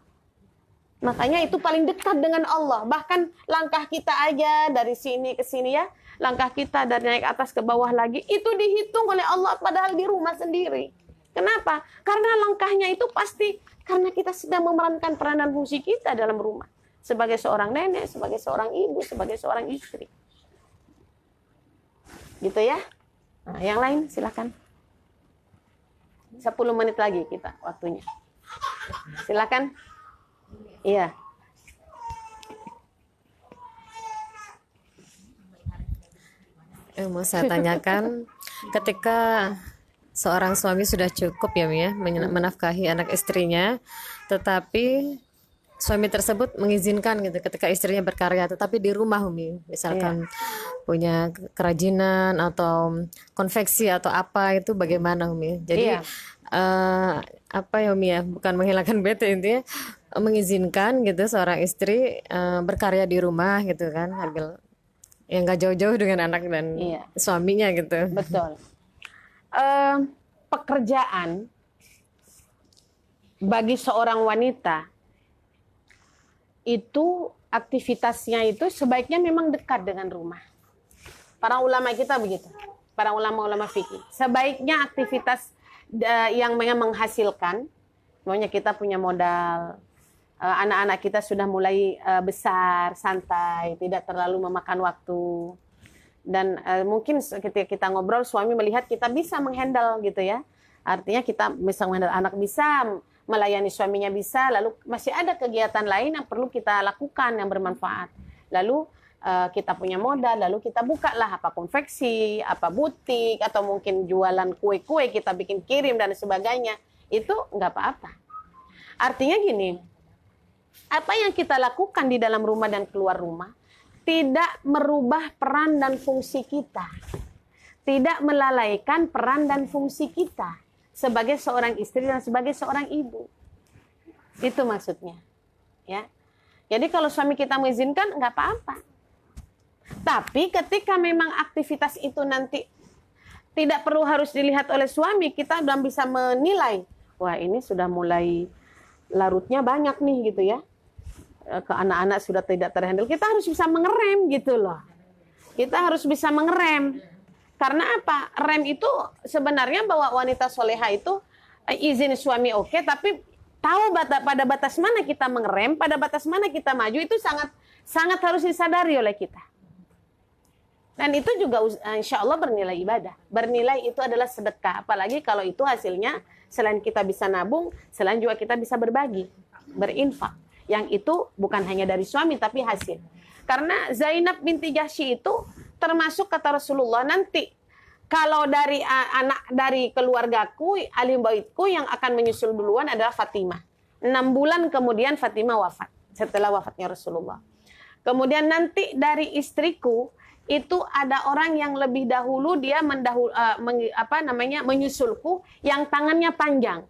Makanya itu paling dekat dengan Allah. Bahkan langkah kita aja dari sini ke sini ya. Langkah kita dari naik atas ke bawah lagi. Itu dihitung oleh Allah padahal di rumah sendiri. Kenapa? Karena langkahnya itu pasti karena kita sedang memerankan peranan fungsi kita dalam rumah. Sebagai seorang nenek, sebagai seorang ibu, sebagai seorang istri. Gitu ya. Nah, yang lain silakan. 10 menit lagi kita waktunya. Silakan. Iya. Eh mau saya tanyakan, ketika seorang suami sudah cukup ya Mia ya, hmm. menafkahi anak istrinya tetapi suami tersebut mengizinkan gitu ketika istrinya berkarya tetapi di rumah Umi misalkan iya. punya kerajinan atau konveksi atau apa itu bagaimana Umi jadi iya. uh, apa ya Umi ya bukan menghilangkan bete intinya mengizinkan gitu seorang istri uh, berkarya di rumah gitu kan ambil yang gak jauh-jauh dengan anak dan iya. suaminya gitu betul eh, pekerjaan bagi seorang wanita itu aktivitasnya itu sebaiknya memang dekat dengan rumah. Para ulama kita begitu, para ulama-ulama fikih. Sebaiknya aktivitas eh, yang memang menghasilkan, maunya kita punya modal, eh, anak-anak kita sudah mulai eh, besar, santai, tidak terlalu memakan waktu dan uh, mungkin ketika kita ngobrol suami melihat kita bisa menghandle gitu ya artinya kita bisa menghandle anak bisa melayani suaminya bisa lalu masih ada kegiatan lain yang perlu kita lakukan yang bermanfaat lalu uh, kita punya modal lalu kita buka lah apa konveksi apa butik atau mungkin jualan kue-kue kita bikin kirim dan sebagainya itu nggak apa-apa artinya gini apa yang kita lakukan di dalam rumah dan keluar rumah tidak merubah peran dan fungsi kita. Tidak melalaikan peran dan fungsi kita sebagai seorang istri dan sebagai seorang ibu. Itu maksudnya. Ya. Jadi kalau suami kita mengizinkan nggak apa-apa. Tapi ketika memang aktivitas itu nanti tidak perlu harus dilihat oleh suami, kita belum bisa menilai. Wah, ini sudah mulai larutnya banyak nih gitu ya Eh, ke anak-anak sudah tidak terhandle kita harus bisa mengerem gitu loh kita harus bisa mengerem karena apa rem itu sebenarnya bahwa wanita soleha itu eh, izin suami oke okay, tapi tahu bata, pada batas mana kita mengerem pada batas mana kita maju itu sangat sangat harus disadari oleh kita dan itu juga eh, insya Allah bernilai ibadah. Bernilai itu adalah sedekah. Apalagi kalau itu hasilnya selain kita bisa nabung, selain juga kita bisa berbagi, berinfak yang itu bukan hanya dari suami tapi hasil. Karena Zainab binti Jahsy itu termasuk kata Rasulullah nanti kalau dari anak dari keluargaku alim baitku yang akan menyusul duluan adalah Fatimah. Enam bulan kemudian Fatimah wafat setelah wafatnya Rasulullah. Kemudian nanti dari istriku itu ada orang yang lebih dahulu dia mendahul uh, meng, apa namanya menyusulku yang tangannya panjang.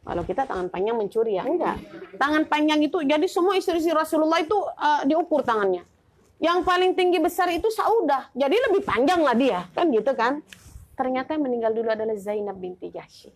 Kalau kita tangan panjang mencuri ya enggak. Tangan panjang itu jadi semua istri-istri Rasulullah itu uh, diukur tangannya. Yang paling tinggi besar itu Saudah. Jadi lebih panjang lah dia, kan gitu kan? Ternyata yang meninggal dulu adalah Zainab binti Jahsy.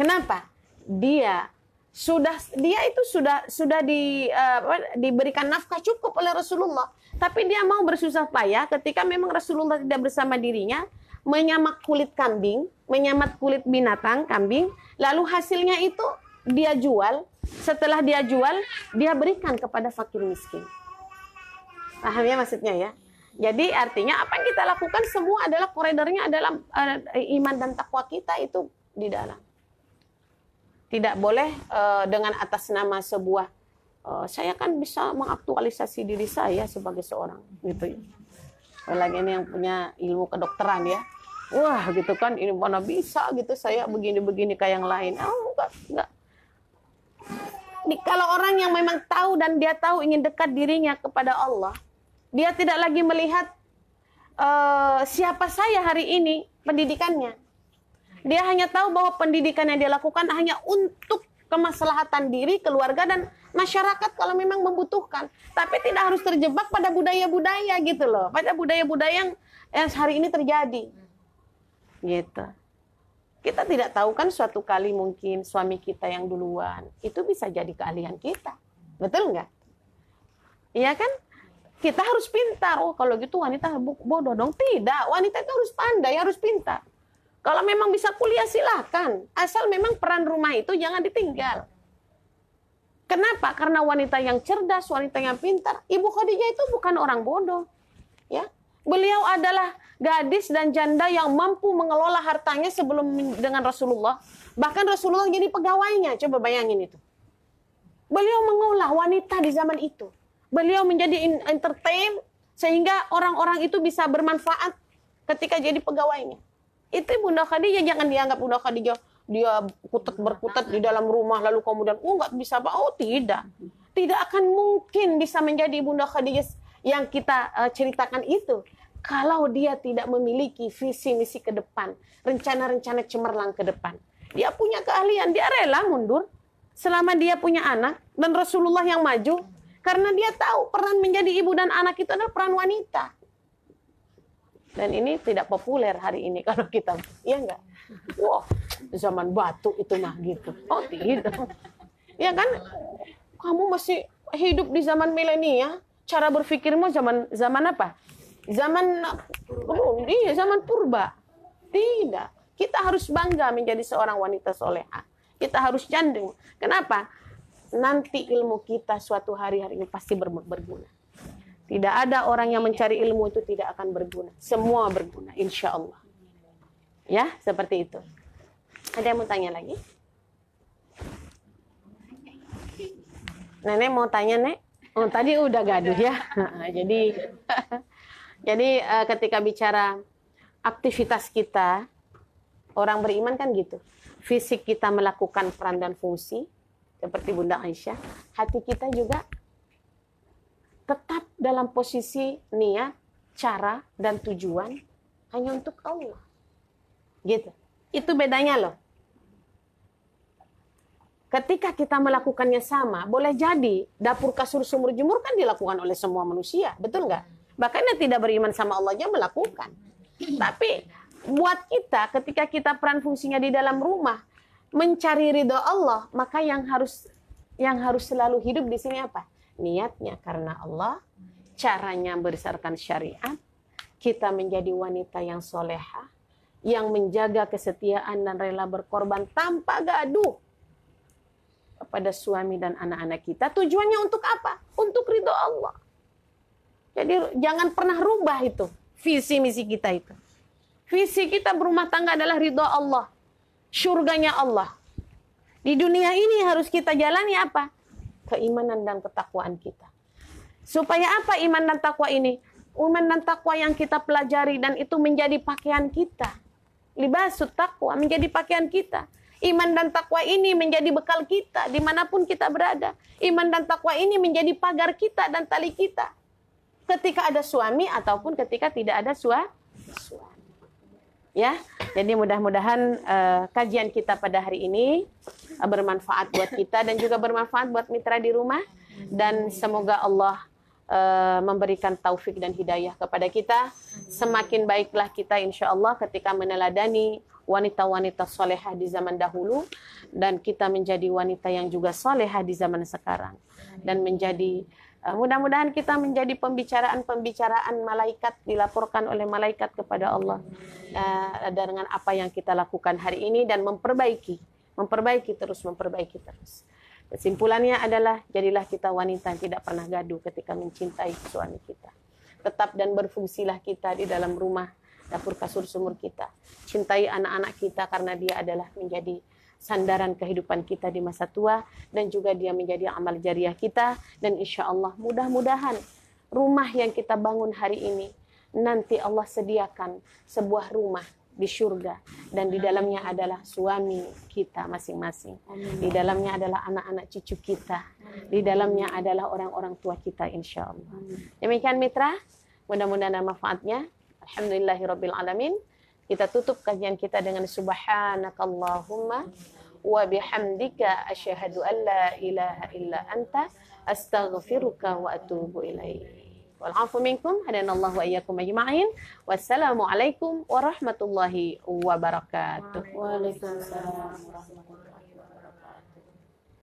Kenapa? Dia sudah dia itu sudah sudah di, uh, diberikan nafkah cukup oleh Rasulullah, tapi dia mau bersusah payah ketika memang Rasulullah tidak bersama dirinya, menyamak kulit kambing, menyamat kulit binatang kambing, lalu hasilnya itu dia jual, setelah dia jual dia berikan kepada fakir miskin. Paham ya maksudnya ya? Jadi artinya apa yang kita lakukan semua adalah koridornya adalah eh, iman dan takwa kita itu di dalam. Tidak boleh eh, dengan atas nama sebuah eh, saya kan bisa mengaktualisasi diri saya sebagai seorang gitu ya apalagi ini yang punya ilmu kedokteran ya wah gitu kan ini mana bisa gitu saya begini-begini kayak yang lain oh enggak enggak Di, kalau orang yang memang tahu dan dia tahu ingin dekat dirinya kepada Allah dia tidak lagi melihat uh, siapa saya hari ini pendidikannya dia hanya tahu bahwa pendidikan yang dia lakukan hanya untuk kemaslahatan diri, keluarga dan masyarakat kalau memang membutuhkan. Tapi tidak harus terjebak pada budaya-budaya gitu loh, pada budaya-budaya yang, yang hari ini terjadi. Gitu. Kita tidak tahu kan suatu kali mungkin suami kita yang duluan itu bisa jadi keahlian kita. Betul nggak? Iya kan? Kita harus pintar. Oh kalau gitu wanita bodoh dong. Tidak, wanita itu harus pandai, harus pintar. Kalau memang bisa kuliah silahkan. Asal memang peran rumah itu jangan ditinggal. Kenapa? Karena wanita yang cerdas, wanita yang pintar. Ibu Khadijah itu bukan orang bodoh. ya. Beliau adalah gadis dan janda yang mampu mengelola hartanya sebelum dengan Rasulullah. Bahkan Rasulullah jadi pegawainya. Coba bayangin itu. Beliau mengolah wanita di zaman itu. Beliau menjadi entertain sehingga orang-orang itu bisa bermanfaat ketika jadi pegawainya itu Bunda Khadijah jangan dianggap Bunda Khadijah dia kutet berkutet di dalam rumah lalu kemudian oh nggak bisa apa oh tidak tidak akan mungkin bisa menjadi Bunda Khadijah yang kita uh, ceritakan itu kalau dia tidak memiliki visi misi ke depan rencana-rencana cemerlang ke depan dia punya keahlian dia rela mundur selama dia punya anak dan Rasulullah yang maju karena dia tahu peran menjadi ibu dan anak itu adalah peran wanita dan ini tidak populer hari ini kalau kita, iya enggak? Wah, zaman batu itu mah gitu. Oh tidak. Ya kan? Kamu masih hidup di zaman milenial, cara berpikirmu zaman zaman apa? Zaman oh, iya zaman purba. Tidak. Kita harus bangga menjadi seorang wanita soleha. Kita harus candung Kenapa? Nanti ilmu kita suatu hari hari ini pasti berguna tidak ada orang yang mencari ilmu itu tidak akan berguna. Semua berguna, insya Allah. Ya, seperti itu. Ada yang mau tanya lagi? Nenek mau tanya, Nek? Oh, tadi udah gaduh ya. jadi jadi eh, ketika bicara aktivitas kita, orang beriman kan gitu. Fisik kita melakukan peran dan fungsi seperti Bunda Aisyah, hati kita juga tetap dalam posisi niat, cara, dan tujuan hanya untuk Allah. Gitu. Itu bedanya loh. Ketika kita melakukannya sama, boleh jadi dapur kasur sumur jemur kan dilakukan oleh semua manusia, betul nggak? Bahkan yang tidak beriman sama Allah aja melakukan. Tapi buat kita ketika kita peran fungsinya di dalam rumah, mencari ridho Allah, maka yang harus yang harus selalu hidup di sini apa? niatnya karena Allah, caranya berdasarkan syariat, kita menjadi wanita yang soleha, yang menjaga kesetiaan dan rela berkorban tanpa gaduh kepada suami dan anak-anak kita. Tujuannya untuk apa? Untuk ridho Allah. Jadi jangan pernah rubah itu visi misi kita itu. Visi kita berumah tangga adalah ridho Allah, surganya Allah. Di dunia ini harus kita jalani apa? keimanan dan ketakwaan kita. Supaya apa iman dan takwa ini? Iman dan takwa yang kita pelajari dan itu menjadi pakaian kita. Libasut takwa menjadi pakaian kita. Iman dan takwa ini menjadi bekal kita dimanapun kita berada. Iman dan takwa ini menjadi pagar kita dan tali kita. Ketika ada suami ataupun ketika tidak ada suami ya. Jadi mudah-mudahan uh, kajian kita pada hari ini uh, bermanfaat buat kita dan juga bermanfaat buat mitra di rumah dan semoga Allah uh, memberikan taufik dan hidayah kepada kita. Semakin baiklah kita insya Allah ketika meneladani wanita-wanita solehah di zaman dahulu dan kita menjadi wanita yang juga solehah di zaman sekarang dan menjadi Eh, mudah-mudahan kita menjadi pembicaraan-pembicaraan malaikat dilaporkan oleh malaikat kepada Allah eh, dengan apa yang kita lakukan hari ini dan memperbaiki, memperbaiki terus, memperbaiki terus. Kesimpulannya adalah jadilah kita wanita yang tidak pernah gaduh ketika mencintai suami kita. Tetap dan berfungsilah kita di dalam rumah, dapur, kasur, sumur kita. Cintai anak-anak kita karena dia adalah menjadi sandaran kehidupan kita di masa tua dan juga dia menjadi amal jariah kita dan insya Allah mudah-mudahan rumah yang kita bangun hari ini nanti Allah sediakan sebuah rumah di surga dan di dalamnya adalah suami kita masing-masing. Di dalamnya adalah anak-anak cucu kita. Di dalamnya adalah orang-orang tua kita insya Allah. Demikian mitra, mudah-mudahan ada manfaatnya. Alhamdulillahirobbilalamin alamin. Kita tutup kajian kita dengan subhanakallahumma wa bihamdika asyhadu an la ilaha illa anta astaghfiruka wa atubu ilaik. Walafu minkum hadanallahu wa iyyakum ajma'in. Wassalamualaikum warahmatullahi wabarakatuh. Waalaikumsalam warahmatullahi wabarakatuh.